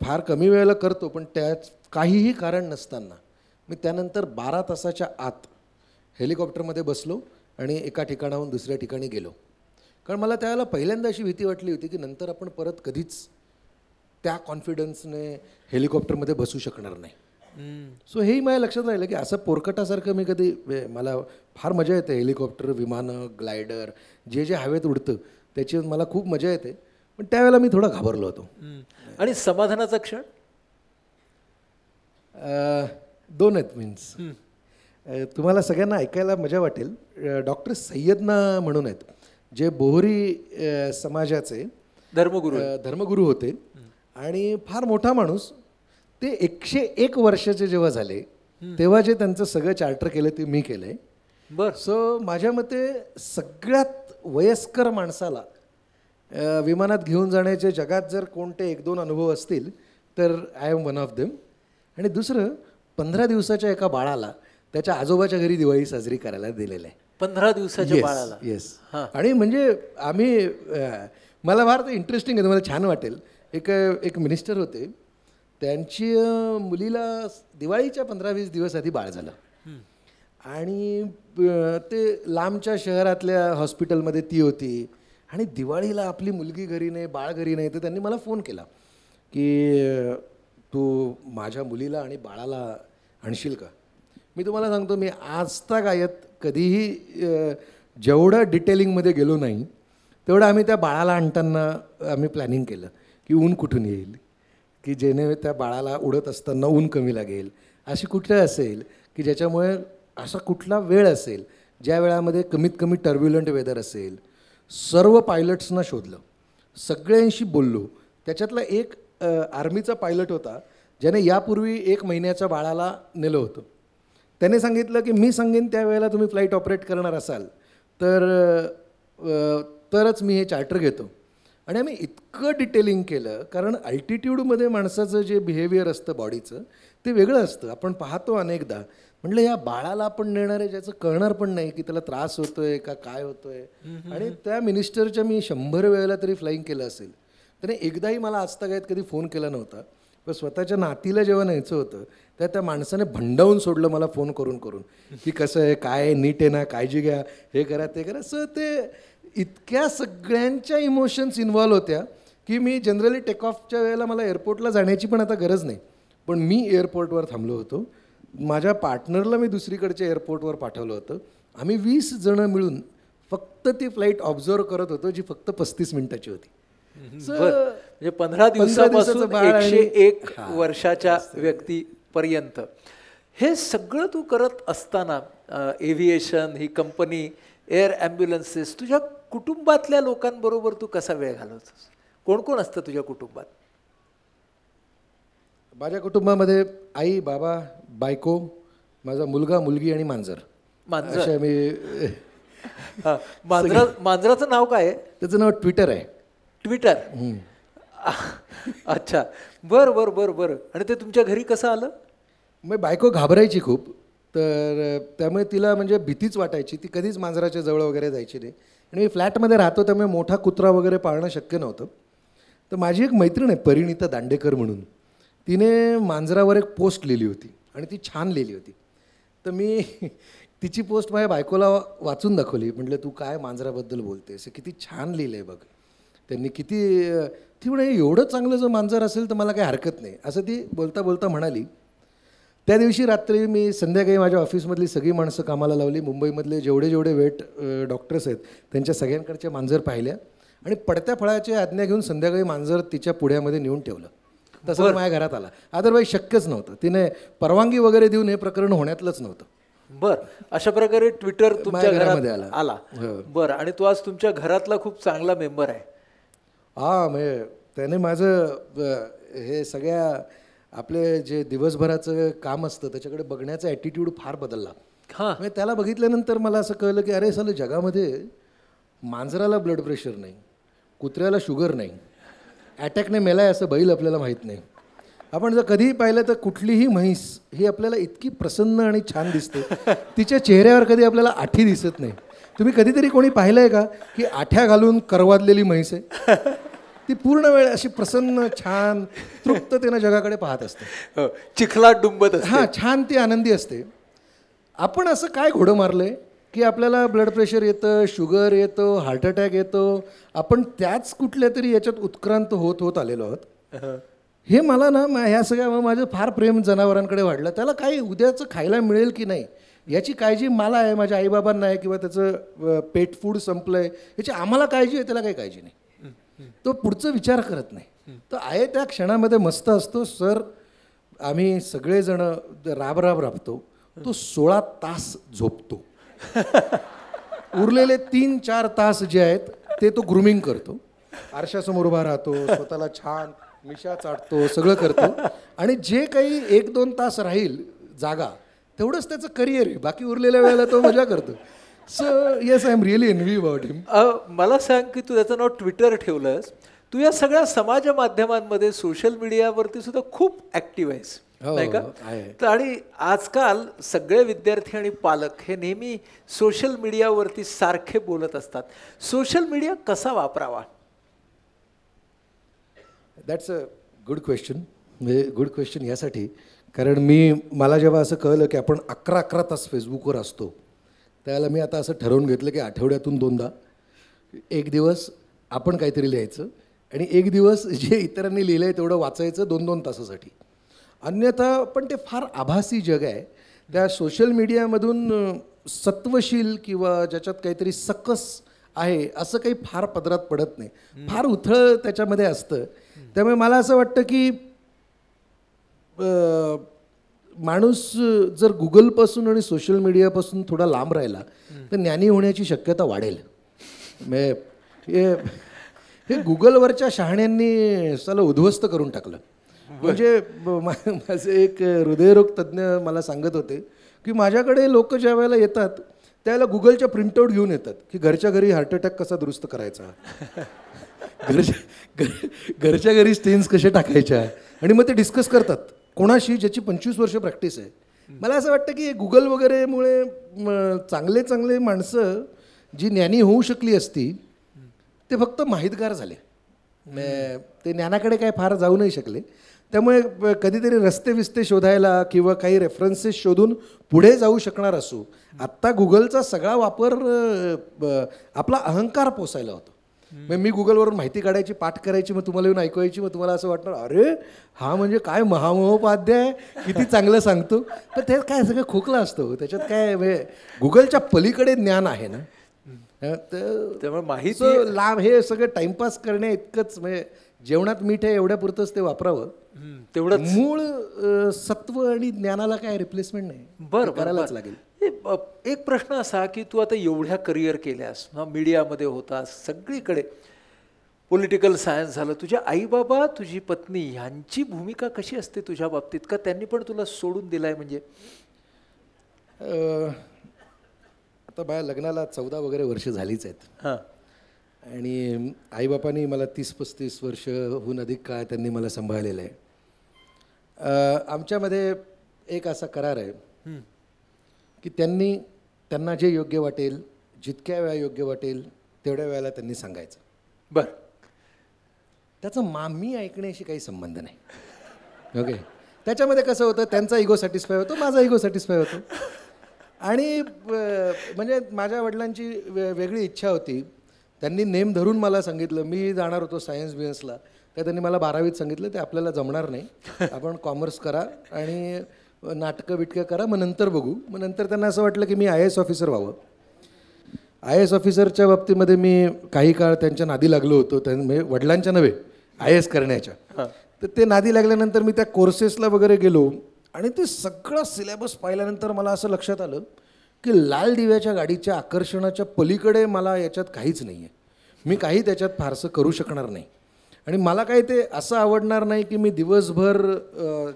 Speaker 3: फार कमी वेळेला करतो पण त्याच काहीही कारण नसताना मी त्यानंतर बारा तासाच्या आत हेलिकॉप्टरमध्ये बसलो आणि एका ठिकाणाहून दुसऱ्या ठिकाणी गेलो कारण मला त्यावेळेला पहिल्यांदा अशी भीती वाटली होती की नंतर आपण परत कधीच त्या कॉन्फिडन्सने हेलिकॉप्टरमध्ये बसू शकणार नाही सो हे माझ्या लक्षात राहिलं की असं पोरकटासारखं मी कधी मला फार मजा येते हेलिकॉप्टर विमानं ग्लायडर जे जे हवेत उडतं त्याची मला खूप मजा येते पण त्यावेळेला मी थोडा घाबरलो होतो आणि समाधानाचा क्षण दोन आहेत मीन्स तुम्हाला सगळ्यांना ऐकायला मजा वाटेल डॉक्टर सय्यदना म्हणून आहेत जे बोहरी समाजाचे धर्मगुरू धर्मगुरू होते आणि फार मोठा माणूस ते एकशे एक वर्षाचे जेव्हा झाले तेव्हा जे त्यांचं सगळं चार्टर केलं ते मी केलं आहे बरं सो माझ्या मते सगळ्यात वयस्कर माणसाला विमानात घेऊन जाण्याचे जगात जर कोणते एक दोन अनुभव असतील तर I am one of them आणि दुसरं पंधरा दिवसाच्या एका बाळाला त्याच्या आजोबाच्या घरी दिवाळी साजरी करायला दिलेलं आहे पंधरा दिवसाच्या बाळाला येस आणि म्हणजे आम्ही मला फार इंटरेस्टिंग आहे तुम्हाला छान वाटेल एक एक मिनिस्टर होते त्यांची मुलीला दिवाळीच्या पंधरा वीस दिवस आधी बाळ झालं आणि ते लांबच्या शहरातल्या हॉस्पिटलमध्ये ती होती आणि दिवाळीला आपली मुलगी घरी नाही बाळ घरी नाही तर त्यांनी मला फोन केला की तू माझ्या मुलीला आणि बाळाला आणशील का मी तुम्हाला सांगतो मी आजता गायत कधीही जेवढं डिटेलिंगमध्ये गेलो नाही तेवढं आम्ही त्या बाळाला आणताना आम्ही प्लॅनिंग केलं की ऊन कुठून येईल की जेणे त्या बाळाला उडत असताना ऊन कमी लागेल अशी कुठे असेल की ज्याच्यामुळे असा कुठला वेळ असेल ज्या वेळामध्ये कमीत कमी टर्ब्युलंट वेदर असेल सर्व पायलट्सना शोधलं सगळ्यांशी बोललो त्याच्यातला एक आर्मीचा पायलट होता ज्याने यापूर्वी एक महिन्याच्या बाळाला नेलं होतं त्याने सांगितलं की मी सांगेन त्यावेळेला तुम्ही फ्लाईट ऑपरेट करणार असाल तर तरच मी हे चार्टर घेतो आणि आम्ही इतकं डिटेलिंग केलं कारण अल्टिट्यूडमध्ये माणसाचं जे बिहेवियर असतं बॉडीचं ते वेगळं असतं आपण पाहतो अनेकदा म्हटलं या बाळाला आपण नेणार आहे ज्याचं कळणार पण नाही की त्याला त्रास होतोय का काय होतोय आणि त्या मिनिस्टरच्या मी शंभर वेळेला तरी फ्लाईंग केलं असेल त्याने एकदाही मला आजतागायत कधी फोन केला नव्हता पण स्वतःच्या नातीला जेव्हा न्यायचं होतं त्या त्या माणसाने भंडावून सोडलं मला फोन करून करून की कसं आहे काय नीट आहे ना काळजी घ्या हे करा ते करा सर ते इतक्या सगळ्यांच्या इमोशन्स इन्वॉल्व्ह होत्या की मी जनरली टेक ऑफच्या वेळेला मला एअरपोर्टला जाण्याची पण आता गरज नाही पण मी एअरपोर्टवर थांबलो होतो माझ्या पार्टनरला मी दुसरीकडच्या एअरपोर्टवर पाठवलं होतं आम्ही वीस जणं मिळून फक्त ती फ्लाईट ऑब्झर्व करत होतो जी फक्त पस्तीस मिनिटाची होती
Speaker 1: म्हणजे पंधरा दिवसापासून एकशे एक वर्षाच्या व्यक्तीपर्यंत हे सगळं तू करत असताना एव्हिएशन ही कंपनी एअर ॲम्ब्युलन्सेस तुझ्या कुटुंबातल्या लोकांबरोबर तू कसा वेळ घालवतोस
Speaker 3: कोण कोण असतं तुझ्या कुटुंबात माझ्या कुटुंबामध्ये आई बाबा बायको माझा मुलगा मुलगी आणि मांजर मांजर मी मांजरा
Speaker 1: मांजराचं नाव काय आहे
Speaker 3: त्याचं नाव ट्विटर आहे
Speaker 1: ट्विटर अच्छा बर बर बर बर आणि ते तुमच्या घरी
Speaker 3: कसं आलं मग बायको घाबरायची खूप तर त्यामुळे तिला म्हणजे भीतीच वाटायची ती कधीच मांजराच्या जवळ वगैरे जायची नाही आणि मी फ्लॅटमध्ये राहतो त्यामुळे मोठा कुत्रा वगैरे पाळणं शक्य नव्हतं तर माझी एक मैत्रीण आहे परिणीता दांडेकर म्हणून तिने मांजरावर एक पोस्ट लिहिली होती आणि ती छान लिहिली होती तर मी तिची पोस्ट माझ्या बायकोला वाचून दाखवली म्हटलं तू काय मांजराबद्दल बोलते असं किती छान लिहिलं आहे बघ त्यांनी किती ती म्हणे एवढं चांगलं जर मांजर असेल तर मला काही हरकत नाही असं ती बोलता बोलता म्हणाली त्या दिवशी रात्री मी संध्याकाळी माझ्या ऑफिसमधली सगळी माणसं कामाला लावली मुंबईमधले जेवढे जेवढे वेट डॉक्टर्स आहेत त्यांच्या सगळ्यांकडच्या मांजर पाहिल्या आणि पडत्या फळाची आज्ञा घेऊन संध्याकाळी मांजर तिच्या पुढ्यामध्ये नेऊन ठेवलं
Speaker 2: तसं माझ्या घरात
Speaker 3: आला अदरवाईज शक्यच नव्हतं तिने परवानगी वगैरे देऊन हे प्रकरण होण्यातलंच नव्हतं बर अशा प्रकारे ट्विटर
Speaker 1: तुमच्या घरामध्ये आला आला हो. बर आणि तो आज तुमच्या घरातला खूप चांगला मेंबर आहे
Speaker 3: हा म्हणजे त्याने माझं हे सगळ्या आपले जे दिवसभराचं काम असतं त्याच्याकडे बघण्याचा ॲटिट्यूड फार बदलला हां म्हणजे त्याला बघितल्यानंतर मला असं कळलं की अरे सालं जगामध्ये मांजराला ब्लड प्रेशर नाही कुत्र्याला शुगर नाही अटॅकने मेलाय असं बैल आपल्याला माहीत नाही आपण जर कधीही पाहिलं तर कुठलीही म्हैस ही आपल्याला इतकी प्रसन्न आणि छान दिसते तिच्या चेहऱ्यावर कधी आपल्याला आठी दिसत नाही तुम्ही कधीतरी कोणी पाहिलं आहे का की आठ्या घालून करवादलेली म्हैस आहे ती पूर्ण वेळ अशी प्रसन्न छान तृप्ततेनं जगाकडे पाहत असते हो, चिखला डुंबत हां छान ती आनंदी असते आपण असं काय घोडं मारलंय की आपल्याला ब्लड प्रेशर येतं शुगर येतो हार्ट अटॅक येतो आपण त्याच कुठल्या तरी याच्यात उत्क्रांत होत होत आलेलो आहोत हे मला ना ह्या सगळ्या माझं फार प्रेम जनावरांकडे वाढलं त्याला काही उद्याचं खायला मिळेल की नाही याची काळजी मला आहे माझ्या आईबाबांना आहे किंवा त्याचं पेट फूड संपलं आहे याची आम्हाला काळजी आहे त्याला काही काळजी नाही तो पुढचं विचार करत नाही तो आहे त्या क्षणामध्ये मस्त असतो सर आम्ही सगळेजण राबराब राबतो तो सोळा तास झोपतो उरलेले तीन चार तास जे आहेत ते तो ग्रुमिंग करतो आरशासमोर उभा राहतो स्वतःला छान मिशा चाटतो सगळं करतो आणि जे काही एक दोन तास राहील जागा तेवढंच त्याचं करिअर आहे बाकी उरलेल्या वेळेला तो मजा करतो so yes I am really envy about him मला सांग की तू त्याचं नाव ट्विटर ठेवलंस
Speaker 1: तू या सगळ्या समाज माध्यमांमध्ये सोशल मीडियावरती सुद्धा खूप ऍक्टिव्ह आहेस हो, नाही का तर आणि आजकाल सगळे विद्यार्थी आणि पालक हे नेहमी सोशल मीडियावरती सारखे बोलत असतात सोशल मीडिया कसा वापरावा
Speaker 3: दॅट्स अ गुड क्वेश्चन म्हणजे गुड क्वेश्चन यासाठी कारण मी मला जेव्हा असं कळलं की आपण अकरा अकरा तास फेसबुकवर असतो त्याला मी आता असं ठरवून घेतलं की आठवड्यातून दोनदा एक दिवस आपण काहीतरी लिहायचं आणि एक दिवस जे इतरांनी लिहिलं आहे तेवढं वाचायचं दोन दोन तासासाठी अन्यथा पण ते फार आभासी जग आहे त्या सोशल मीडियामधून सत्वशील किंवा ज्याच्यात काहीतरी सकस आहे असं काही फार पदरात पडत नाही फार उथळ त्याच्यामध्ये असतं त्यामुळे मला असं वाटतं की माणूस जर गुगलपासून आणि सोशल मीडियापासून थोडा लांब राहिला तर ज्ञानी होण्याची शक्यता वाढेल म्हणजे हे गुगलवरच्या शहाण्यांनी त्याला उद्ध्वस्त करून टाकलं म्हणजे माझे एक हृदयरोग तज्ज्ञ मला सांगत होते की माझ्याकडे लोक ज्या वेळेला येतात त्यावेळेला गुगलच्या प्रिंटआउट घेऊन येतात की घरच्या घरी हार्ट अटॅक कसा दुरुस्त करायचा घरच्या घरच्या घरी स्टेन्स कसे टाकायच्या आणि मग ते डिस्कस करतात कोणाशी ज्याची पंचवीस वर्ष प्रॅक्टिस आहे मला असं वाटतं की गुगल वगैरेमुळे चांगले चांगले माणसं जी ज्ञानी होऊ शकली असती ते फक्त माहितगार झाले ते ज्ञानाकडे काय फार जाऊ नाही शकले त्यामुळे कधीतरी रस्ते विस्ते शोधायला किंवा काही रेफरन्सेस शोधून पुढे जाऊ शकणार असू आत्ता गुगलचा सगळा वापर आपला अहंकार पोसायला होतो मग मी गुगलवरून माहिती काढायची पाठ करायची मग तुम्हाला येऊन ऐकवायची मग तुम्हाला असं वाटणार अरे हा म्हणजे काय महामहोपाध्याय किती चांगलं सांगतो पण त्यात काय सगळं खोकला असतो त्याच्यात काय म्हणजे गुगलच्या पलीकडे ज्ञान आहे ना त्यामुळे माहिती लाभ हे सगळं टाइमपास करणे इतकंच म्हणजे जेवणात मीठ आहे एवढ्यापुरतंच ते वापरावं तेवढं मूळ सत्व आणि ज्ञानाला काय रिप्लेसमेंट नाही बरं करायलाच लागेल एक प्रश्न असा की
Speaker 1: तू आता एवढ्या करिअर केल्यास ना मीडियामध्ये होतास सगळीकडे पॉलिटिकल सायन्स झालं तुझ्या आईबाबा तुझी पत्नी ह्यांची भूमिका कशी असते तुझ्या बाबतीत का त्यांनी
Speaker 3: पण तुला सोडून दिला आहे म्हणजे आता बाया लग्नाला चौदा वगैरे वर्ष झालीच आहेत हां आणि आईबापांनी मला तीस पस्तीस होऊन अधिक काळ त्यांनी मला सांभाळलेलं आहे आमच्यामध्ये एक असा करार आहे की त्यांनी त्यांना जे योग्य वाटेल जितक्या वेळा योग्य वाटेल तेवढ्या वेळेला त्यांनी सांगायचं बरं त्याचं मामी ऐकण्याशी काही संबंध नाही ओके त्याच्यामध्ये कसं होतं त्यांचा इगो सॅटिस्फाय होतो माझा इगो सॅटिस्फाय होतो आणि म्हणजे माझ्या वडिलांची वेगळी इच्छा होती त्यांनी नेम धरून मला सांगितलं मी जाणार होतो सायन्स बियन्सला तर त्यांनी मला बारावीत सांगितलं ते आपल्याला जमणार नाही आपण कॉमर्स करा आणि नाटकं बिटकं करा मग नंतर बघू मग नंतर त्यांना असं वाटलं की मी आय एस ऑफिसर व्हावं आय एस ऑफिसरच्या बाबतीमध्ये मी काही काळ त्यांच्या नादी लागलो होतो त्यां म्हणजे वडिलांच्या नव्हे आय एस करण्याच्या तर ते नादी लागल्यानंतर मी त्या कोर्सेसला वगैरे गेलो आणि ते सगळं सिलेबस पाहिल्यानंतर मला असं लक्षात आलं की लाल दिव्याच्या गाडीच्या आकर्षणाच्या पलीकडे मला याच्यात काहीच नाही आहे मी काही त्याच्यात फारसं करू शकणार नाही आणि मला काय ते असं आवडणार नाही की मी दिवसभर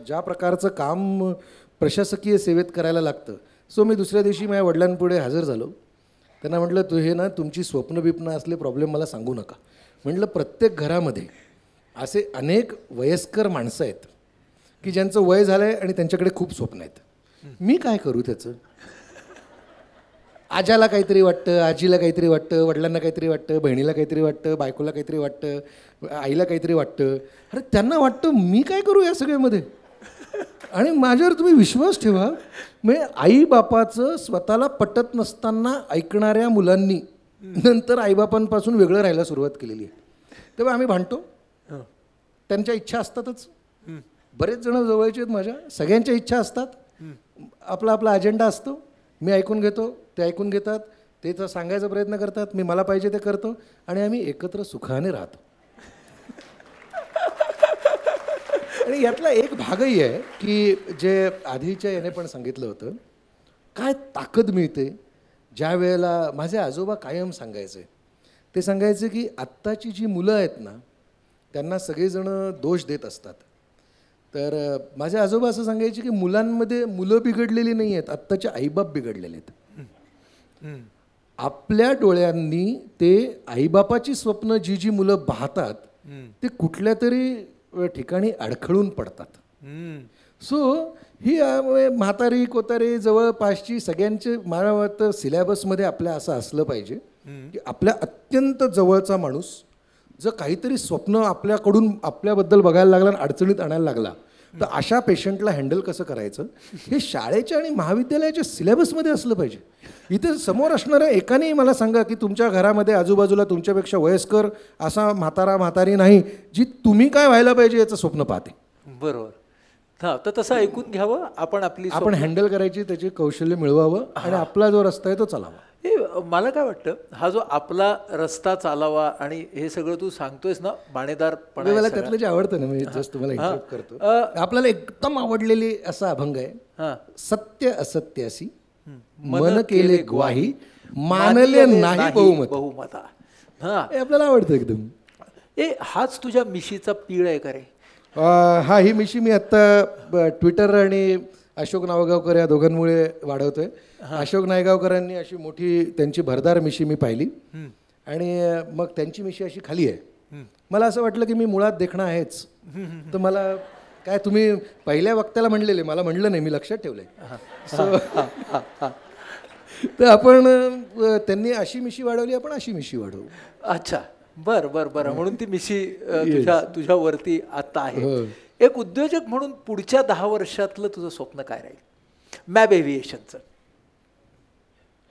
Speaker 3: ज्या प्रकारचं काम प्रशासकीय सेवेत करायला लागतं सो मी दुसऱ्या दिवशी माझ्या वडिलांपुढे हजर झालो त्यांना म्हटलं तू हे ना तुमची स्वप्न बिप्न असले प्रॉब्लेम मला सांगू नका म्हटलं प्रत्येक घरामध्ये असे अनेक वयस्कर माणसं आहेत की ज्यांचं वय झालं आहे आणि त्यांच्याकडे खूप स्वप्न आहेत मी काय करू त्याचं आज्याला काहीतरी वाटतं आजीला काहीतरी वाटतं वडिलांना काहीतरी वाटतं बहिणीला काहीतरी वाटतं बायकोला काहीतरी वाटतं आईला काहीतरी वाटतं अरे त्यांना वाटतं मी काय करू या सगळ्यामध्ये आणि माझ्यावर तुम्ही विश्वास ठेवा म्हणजे आई बापाचं स्वतःला पटत नसताना ऐकणाऱ्या मुलांनी नंतर आईबापांपासून वेगळं राहायला सुरुवात केलेली आहे तेव्हा आम्ही भांडतो त्यांच्या इच्छा असतातच बरेच जण जवळचे आहेत माझ्या सगळ्यांच्या इच्छा असतात आपला आपला अजेंडा असतो मी ऐकून घेतो ते ऐकून घेतात ते तर सांगायचा प्रयत्न करतात मी मला पाहिजे ते करतो आणि आम्ही एकत्र सुखाने राहतो आणि यातला एक भागही आहे की जे आधीच्या याने पण सांगितलं होतं काय ताकद मिळते ज्या वेळेला माझे आजोबा कायम सांगायचे ते सांगायचे की आत्ताची जी मुलं आहेत ना त्यांना सगळेजणं दोष देत असतात तर माझे आजोबा असं सांगायचे की मुलांमध्ये मुलं बिघडलेली नाही आहेत आत्ताचे आईबाप बिघडलेले आहेत आपल्या डोळ्यांनी ते आईबापाची स्वप्न जी जी मुलं पाहतात ते कुठल्या तरी ठिकाणी अडखळून पडतात सो ही म्हातारी कोतारी जवळपासची सगळ्यांचे मला वाटतं सिलेबसमध्ये आपल्या असं असलं पाहिजे की आपल्या अत्यंत जवळचा माणूस जर काहीतरी स्वप्न आपल्याकडून आपल्याबद्दल बघायला लागला आणि अडचणीत आणायला लागला तर अशा पेशंटला हँडल कसं करायचं हे शाळेच्या आणि महाविद्यालयाच्या सिलेबसमध्ये असलं पाहिजे इथे समोर असणाऱ्या एकाने मला सांगा की तुमच्या घरामध्ये आजूबाजूला तुमच्यापेक्षा वयस्कर असा म्हातारा म्हातारी नाही जी तुम्ही काय व्हायला पाहिजे याचं स्वप्न पाहते
Speaker 1: बरोबर हा तर तसं ऐकून घ्यावं आपण आपली आपण हँडल करायची
Speaker 3: त्याची कौशल्य मिळवावं आणि आपला जो रस्ता आहे तो चालावा
Speaker 1: हे मला काय वाटतं हा जो आपला रस्ता चालावा आणि हे सगळं तू सांगतोयस ना
Speaker 3: बाणेदार मला त्यातलं जे आवडतं ना म्हणजे जस्ट तुम्हाला करतो आपल्याला एकदम आवडलेली असा अभंग आहे सत्य असत्य असी मन केले ग्वाही मानले नाही बहुमत बहुमता हा आपल्याला आवडतं एकदम ए हाच तुझ्या मिशीचा पीळ आहे का रे हा ही मिशी मी आत्ता ट्विटर आणि अशोक नावगावकर या दोघांमुळे वाढवतोय अशोक नायगावकरांनी अशी मोठी त्यांची भरदार मिशी मी पाहिली आणि मग त्यांची मिशी अशी खाली आहे मला असं वाटलं की मी मुळात देखणं आहेच तर मला काय तुम्ही पहिल्या वक्त्याला म्हणलेले मला म्हणलं नाही मी लक्षात ठेवलंय तर आपण त्यांनी अशी मिशी वाढवली आपण अशी मिशी वाढवू अच्छा बर बर बर म्हणून ती मिशी
Speaker 1: तुझ्या तुझ्यावरती आता आहे हो. एक उद्योजक म्हणून पुढच्या दहा वर्षातलं तुझं स्वप्न काय राहील मॅब एव्हिएशनचं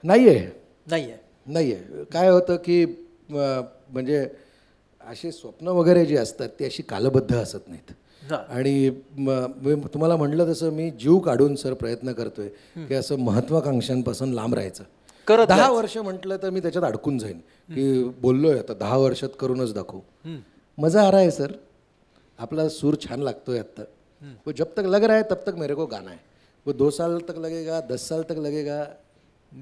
Speaker 3: नाही आहे नाही आहे नाही आहे काय होतं की म्हणजे असे स्वप्न वगैरे जे असतात ते अशी कालबद्ध असत नाहीत आणि तुम्हाला म्हटलं तसं मी जीव काढून सर प्रयत्न करतोय की असं महत्वाकांक्षांपासून लांब राहायचं करत दहा वर्ष म्हटलं तर मी त्याच्यात अडकून जाईन की बोललोय आता दहा वर्षात करूनच दाखवू मजा आ रहा सर आपला सूर छान लागतोय आत्ता व जब तक लग रहा है तब तक मेरे को गाना है वो दो साल तक लगेगा दस साल तक लगेगा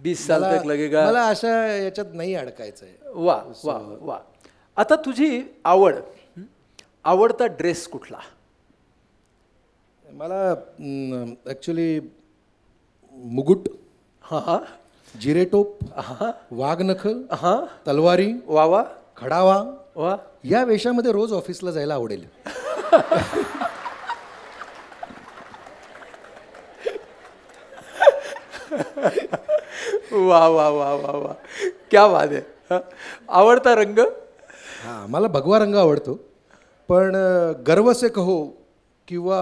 Speaker 3: बीस साल तक लगेगा मला अशा याच्यात नाही
Speaker 1: अडकायचं आहे वा वा वा आता तुझी आवड आवडता ड्रेस कुठला
Speaker 3: मला ॲक्च्युली मुगुट हा हा जिरेटोप वाघनख हा तलवारी वा खडावा वा या वेशामध्ये रोज ऑफिसला जायला आवडेल वा वा वा वा
Speaker 1: वा क्या वाद आहे आवडता रंग
Speaker 3: हां मला भगवा रंग आवडतो पण गर्व से कहो किंवा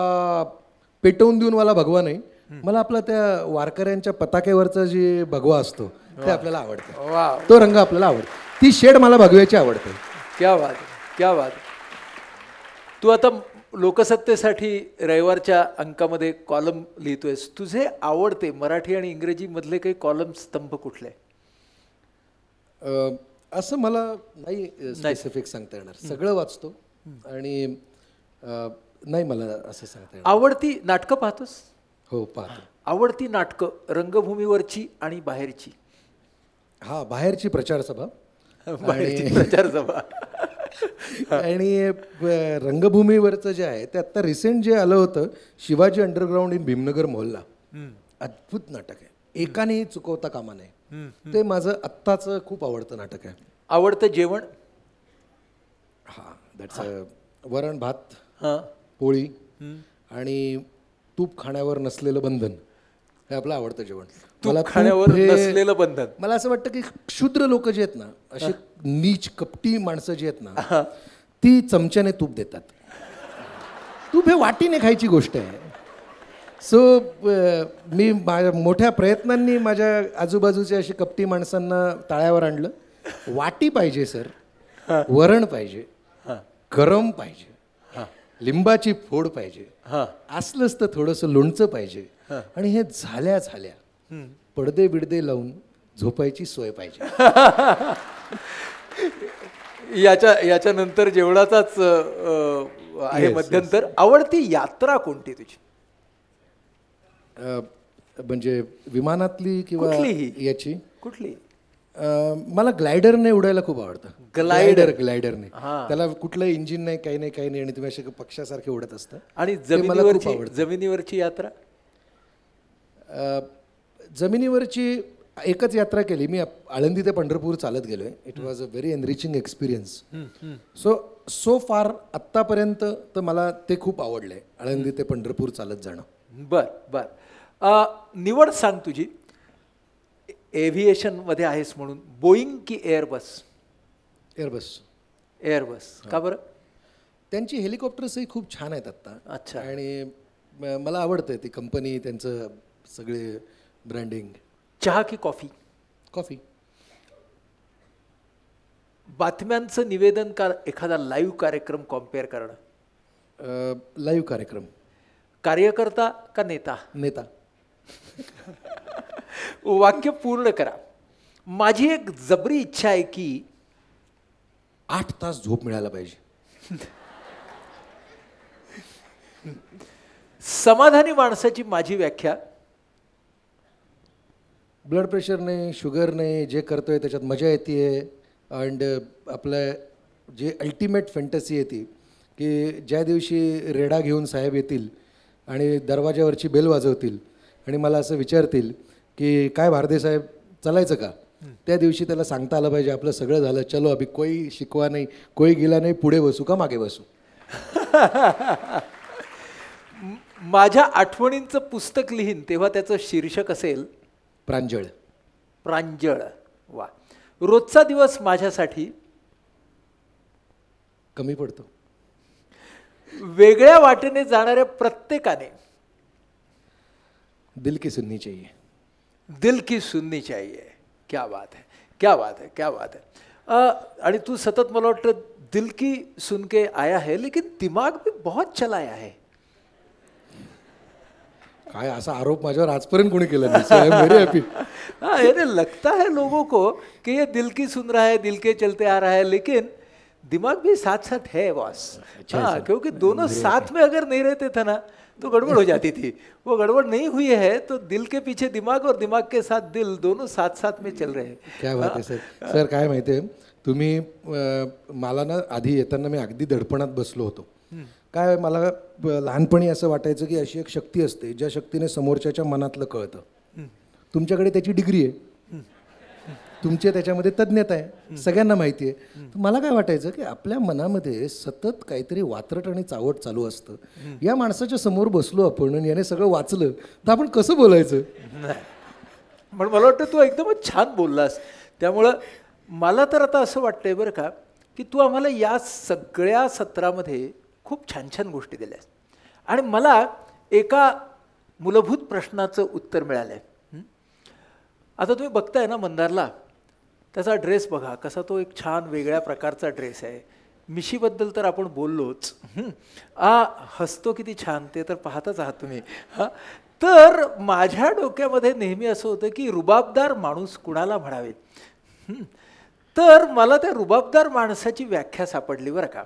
Speaker 3: पेटवून देऊन मला भगवा नाही मला आपला त्या वारकऱ्यांच्या पताकेवरचा जे भगवा असतो ते आपल्याला
Speaker 1: आवडतं वा
Speaker 3: तो रंग आपल्याला आवडतो ती शेड मला भगव्याची आवडते
Speaker 1: क्या वाद क्या वाद तू आता लोकसत्तेसाठी रविवारच्या अंकामध्ये कॉलम लिहितो तुझे आवडते मराठी आणि इंग्रजीमधले काही कॉलम स्तंभ कुठले
Speaker 3: असं मला नाही स्पेसिफिक सांगता येणार सगळं वाचतो आणि नाही मला असं सांगता येणार
Speaker 1: आवडती नाटकं पाहतोस हो पाहतो आवडती नाटकं रंगभूमीवरची आणि बाहेरची
Speaker 3: हा बाहेरची प्रचारसभा बाहेरची प्रचारसभा आणि रंगभूमीवरचं जे आहे ते आत्ता रिसेंट जे आलं होतं शिवाजी अंडरग्राऊंड इन भीमनगर मोहल्ला अद्भुत नाटक आहे एकानेही चुकवता कामा नये ते माझं आत्ताच खूप आवडतं नाटक आहे आवडतं जेवण हा दॅट्स वरण भात हां पोळी आणि तूप खाण्यावर नसलेलं बंधन हे आपलं आवडतं जेवण मला खाण्यावर नसलेलं बंधन मला असं वाटतं की क्षुद्र लोक जे आहेत ना असे नीच कपटी माणसं जी आहेत ना ती चमच्याने तूप देतात तूप हे वाटीने खायची गोष्ट आहे सो मी माझ्या मोठ्या प्रयत्नांनी माझ्या आजूबाजूचे अशी कपटी माणसांना ताळ्यावर आणलं वाटी पाहिजे सर वरण पाहिजे गरम पाहिजे लिंबाची फोड पाहिजे असलंच तर थोडंसं लोणचं पाहिजे आणि हे झाल्या झाल्या पडदे बिडदे लावून झोपायची सोय पाहिजे
Speaker 1: याच्या याच्यानंतर जेवणाचाच आहे मध्यंतर आवडती यात्रा कोणती तुझी
Speaker 3: म्हणजे विमानातली किंवा याची कुठली मला ग्लायडरने उडायला खूप आवडतं ग्लायडर ग्लायडरने त्याला कुठलं इंजिन नाही काही नाही काही नाही आणि तुम्ही असे पक्षासारखे उडत असतं आणि जमिनीवरची जमिनीवरची यात्रा जमिनीवरची एकच यात्रा केली मी आळंदी ते पंढरपूर चालत गेलो आहे it was a very enriching experience so so फार आत्तापर्यंत तर मला ते खूप आवडलं आहे आळंदी ते पंढरपूर चालत जाणं बर
Speaker 1: बर निवड सांग तुझी एव्हिएशनमध्ये आहेस म्हणून बोईंग की एअरबस एअरबस एअरबस का बरं
Speaker 3: त्यांची हेलिकॉप्टर्सही खूप छान आहेत आत्ता अच्छा आणि मला आवडतं ती कंपनी त्यांचं सगळे ब्रँडिंग चहा की कॉफी कॉफी
Speaker 1: बातम्यांचं निवेदन का एखादा लाईव्ह कार्यक्रम कॉम्पेअर करणं लाईव्ह कार्यक्रम कार्यकर्ता का नेता नेता वाक्य पूर्ण करा माझी एक जबरी इच्छा आहे की
Speaker 3: आठ तास झोप मिळायला पाहिजे
Speaker 1: समाधानी माणसाची माझी व्याख्या
Speaker 3: ब्लड प्रेशर नाही शुगर नाही जे करतो आहे त्याच्यात मजा येते आहे अँड आपल्या जे अल्टिमेट फॅन्टसी आहे ती की ज्या दिवशी रेडा घेऊन साहेब येतील आणि दरवाजावरची बेल वाजवतील आणि मला असं विचारतील की काय भारदे साहेब चालायचं का त्या दिवशी त्याला सांगता आलं पाहिजे आपलं सगळं झालं चलो अभी कोई शिकवा नाही कोई गेला नाही पुढे बसू का मागे बसू माझ्या
Speaker 1: आठवणींचं पुस्तक लिहीन तेव्हा त्याचं शीर्षक असेल प्रांजळ प्रांजळ वा रोजचा दिवस माझ्यासाठी कमी पडतो वेगळ्या वाटेने जाणाऱ्या प्रत्येकाने
Speaker 3: दिल की सुननी चाहिए
Speaker 1: दिल की सुननी चाहिए क्या बात है क्या बात है क्या बात है आणि तू सतत मला वाटतं दिल की सुन के आया है लेकिन दिमाग भी बहुत चलाया है
Speaker 3: काय असा आरोप माझ्यावर आजपर्यंत कोणी केला नाही
Speaker 1: अरे लगता है लोगों को की ये दिल की सुन रहा है दिल के चलते आ रहा है लेकिन दिमाग भी साथ साथ है बॉस हाँ क्योंकि दोनों साथ में अगर नहीं रहते थे ना तो गड़बड़ हो जाती थी वो गड़बड़ नहीं हुई है तो दिल के पीछे दिमाग और दिमाग के साथ दिल दोनों साथ साथ में चल रहे हैं
Speaker 3: क्या बात है सर सर काय माहिती आहे तुम्ही मला ना आधी येताना मी अगदी दडपणात बसलो होतो काय मला लहानपणी असं वाटायचं की अशी एक शक्ती असते ज्या शक्तीने समोरच्याच्या मनातलं कळतं तुमच्याकडे त्याची डिग्री आहे तुमचे त्याच्यामध्ये तज्ज्ञता आहे सगळ्यांना माहिती आहे मला काय वाटायचं की आपल्या मनामध्ये सतत काहीतरी वात्रट आणि चावट चालू असतं या माणसाच्या समोर बसलो आपण आणि याने सगळं वाचलं तर आपण कसं बोलायचं
Speaker 1: पण मला वाटतं तू एकदमच छान बोललास त्यामुळं मला तर आता असं वाटतंय बरं का की तू आम्हाला या सगळ्या सत्रामध्ये खूप छान छान गोष्टी दिल्या आहेत आणि मला एका मूलभूत प्रश्नाचं उत्तर मिळालं आहे आता तुम्ही बघताय ना मंदारला त्याचा ड्रेस बघा कसा तो एक छान वेगळ्या प्रकारचा ड्रेस आहे मिशीबद्दल तर आपण बोललोच आ हसतो किती छान ते तर पाहताच आहात तुम्ही हां तर माझ्या डोक्यामध्ये नेहमी असं होतं की रुबाबदार माणूस कुणाला म्हणावे तर मला त्या रुबाबदार माणसाची व्याख्या सापडली बरं का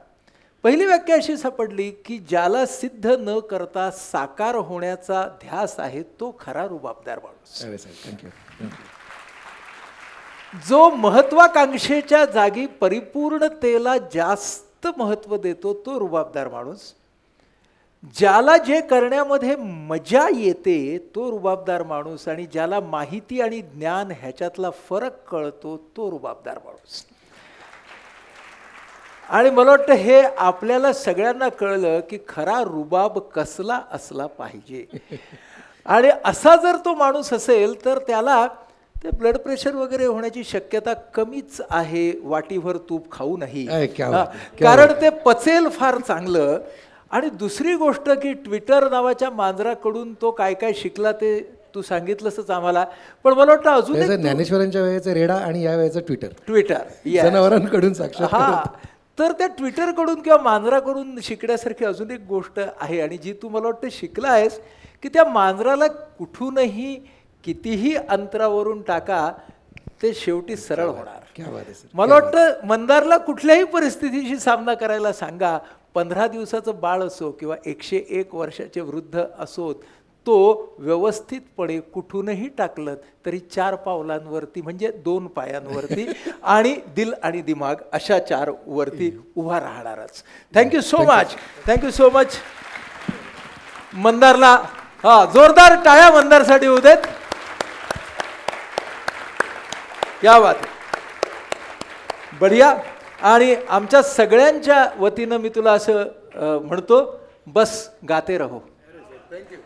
Speaker 1: पहिली व्याख्या अशी सापडली की ज्याला सिद्ध न करता साकार होण्याचा ध्यास आहे तो खरा रुबाबदार माणूस जो महत्वाकांक्षेच्या जागी परिपूर्णतेला जास्त महत्त्व देतो तो रुबाबदार माणूस ज्याला जे करण्यामध्ये मजा येते तो रुबाबदार माणूस आणि ज्याला माहिती आणि ज्ञान ह्याच्यातला फरक कळतो तो रुबाबदार माणूस आणि मला वाटतं हे आपल्याला सगळ्यांना कळलं की खरा रुबाब कसला असला पाहिजे आणि असा जर तो माणूस असेल तर त्याला ते ब्लड प्रेशर वगैरे होण्याची शक्यता कमीच आहे वाटीभर तूप खाऊ नाही कारण ते पचेल फार चांगलं आणि दुसरी गोष्ट की ट्विटर नावाच्या मांजराकडून तो काय काय शिकला ते तू सांगितलंसच आम्हाला पण मला वाटतं अजून
Speaker 3: ज्ञानेश्वरांच्या वेळेचा रेडा आणि या वेळेचं ट्विटर
Speaker 1: ट्विटर जनावरांकडून हा तर त्या ट्विटरकडून किंवा मांजराकडून शिकण्यासारखी अजून एक गोष्ट आहे आणि जी तू मला वाटतं शिकला आहेस की त्या मांजराला कुठूनही कितीही अंतरावरून टाका ते शेवटी सरळ होणार मला वाटतं मंदारला कुठल्याही परिस्थितीशी सामना करायला सांगा पंधरा दिवसाचं बाळ असो किंवा एकशे एक वर्षाचे वृद्ध असोत तो व्यवस्थितपणे कुठूनही टाकलं तरी चार पावलांवरती म्हणजे दोन पायांवरती आणि दिल आणि दिमाग अशा चार वरती उभा राहणारच thank you so much thank you so much मंदारला हा जोरदार टाळ्या मंदारसाठी होऊ देत या बात बढिया आणि आमच्या सगळ्यांच्या वतीनं मी तुला असं म्हणतो बस गाते रहो
Speaker 3: थँक्यू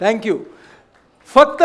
Speaker 3: થેન્ક
Speaker 1: યુ ફક્ત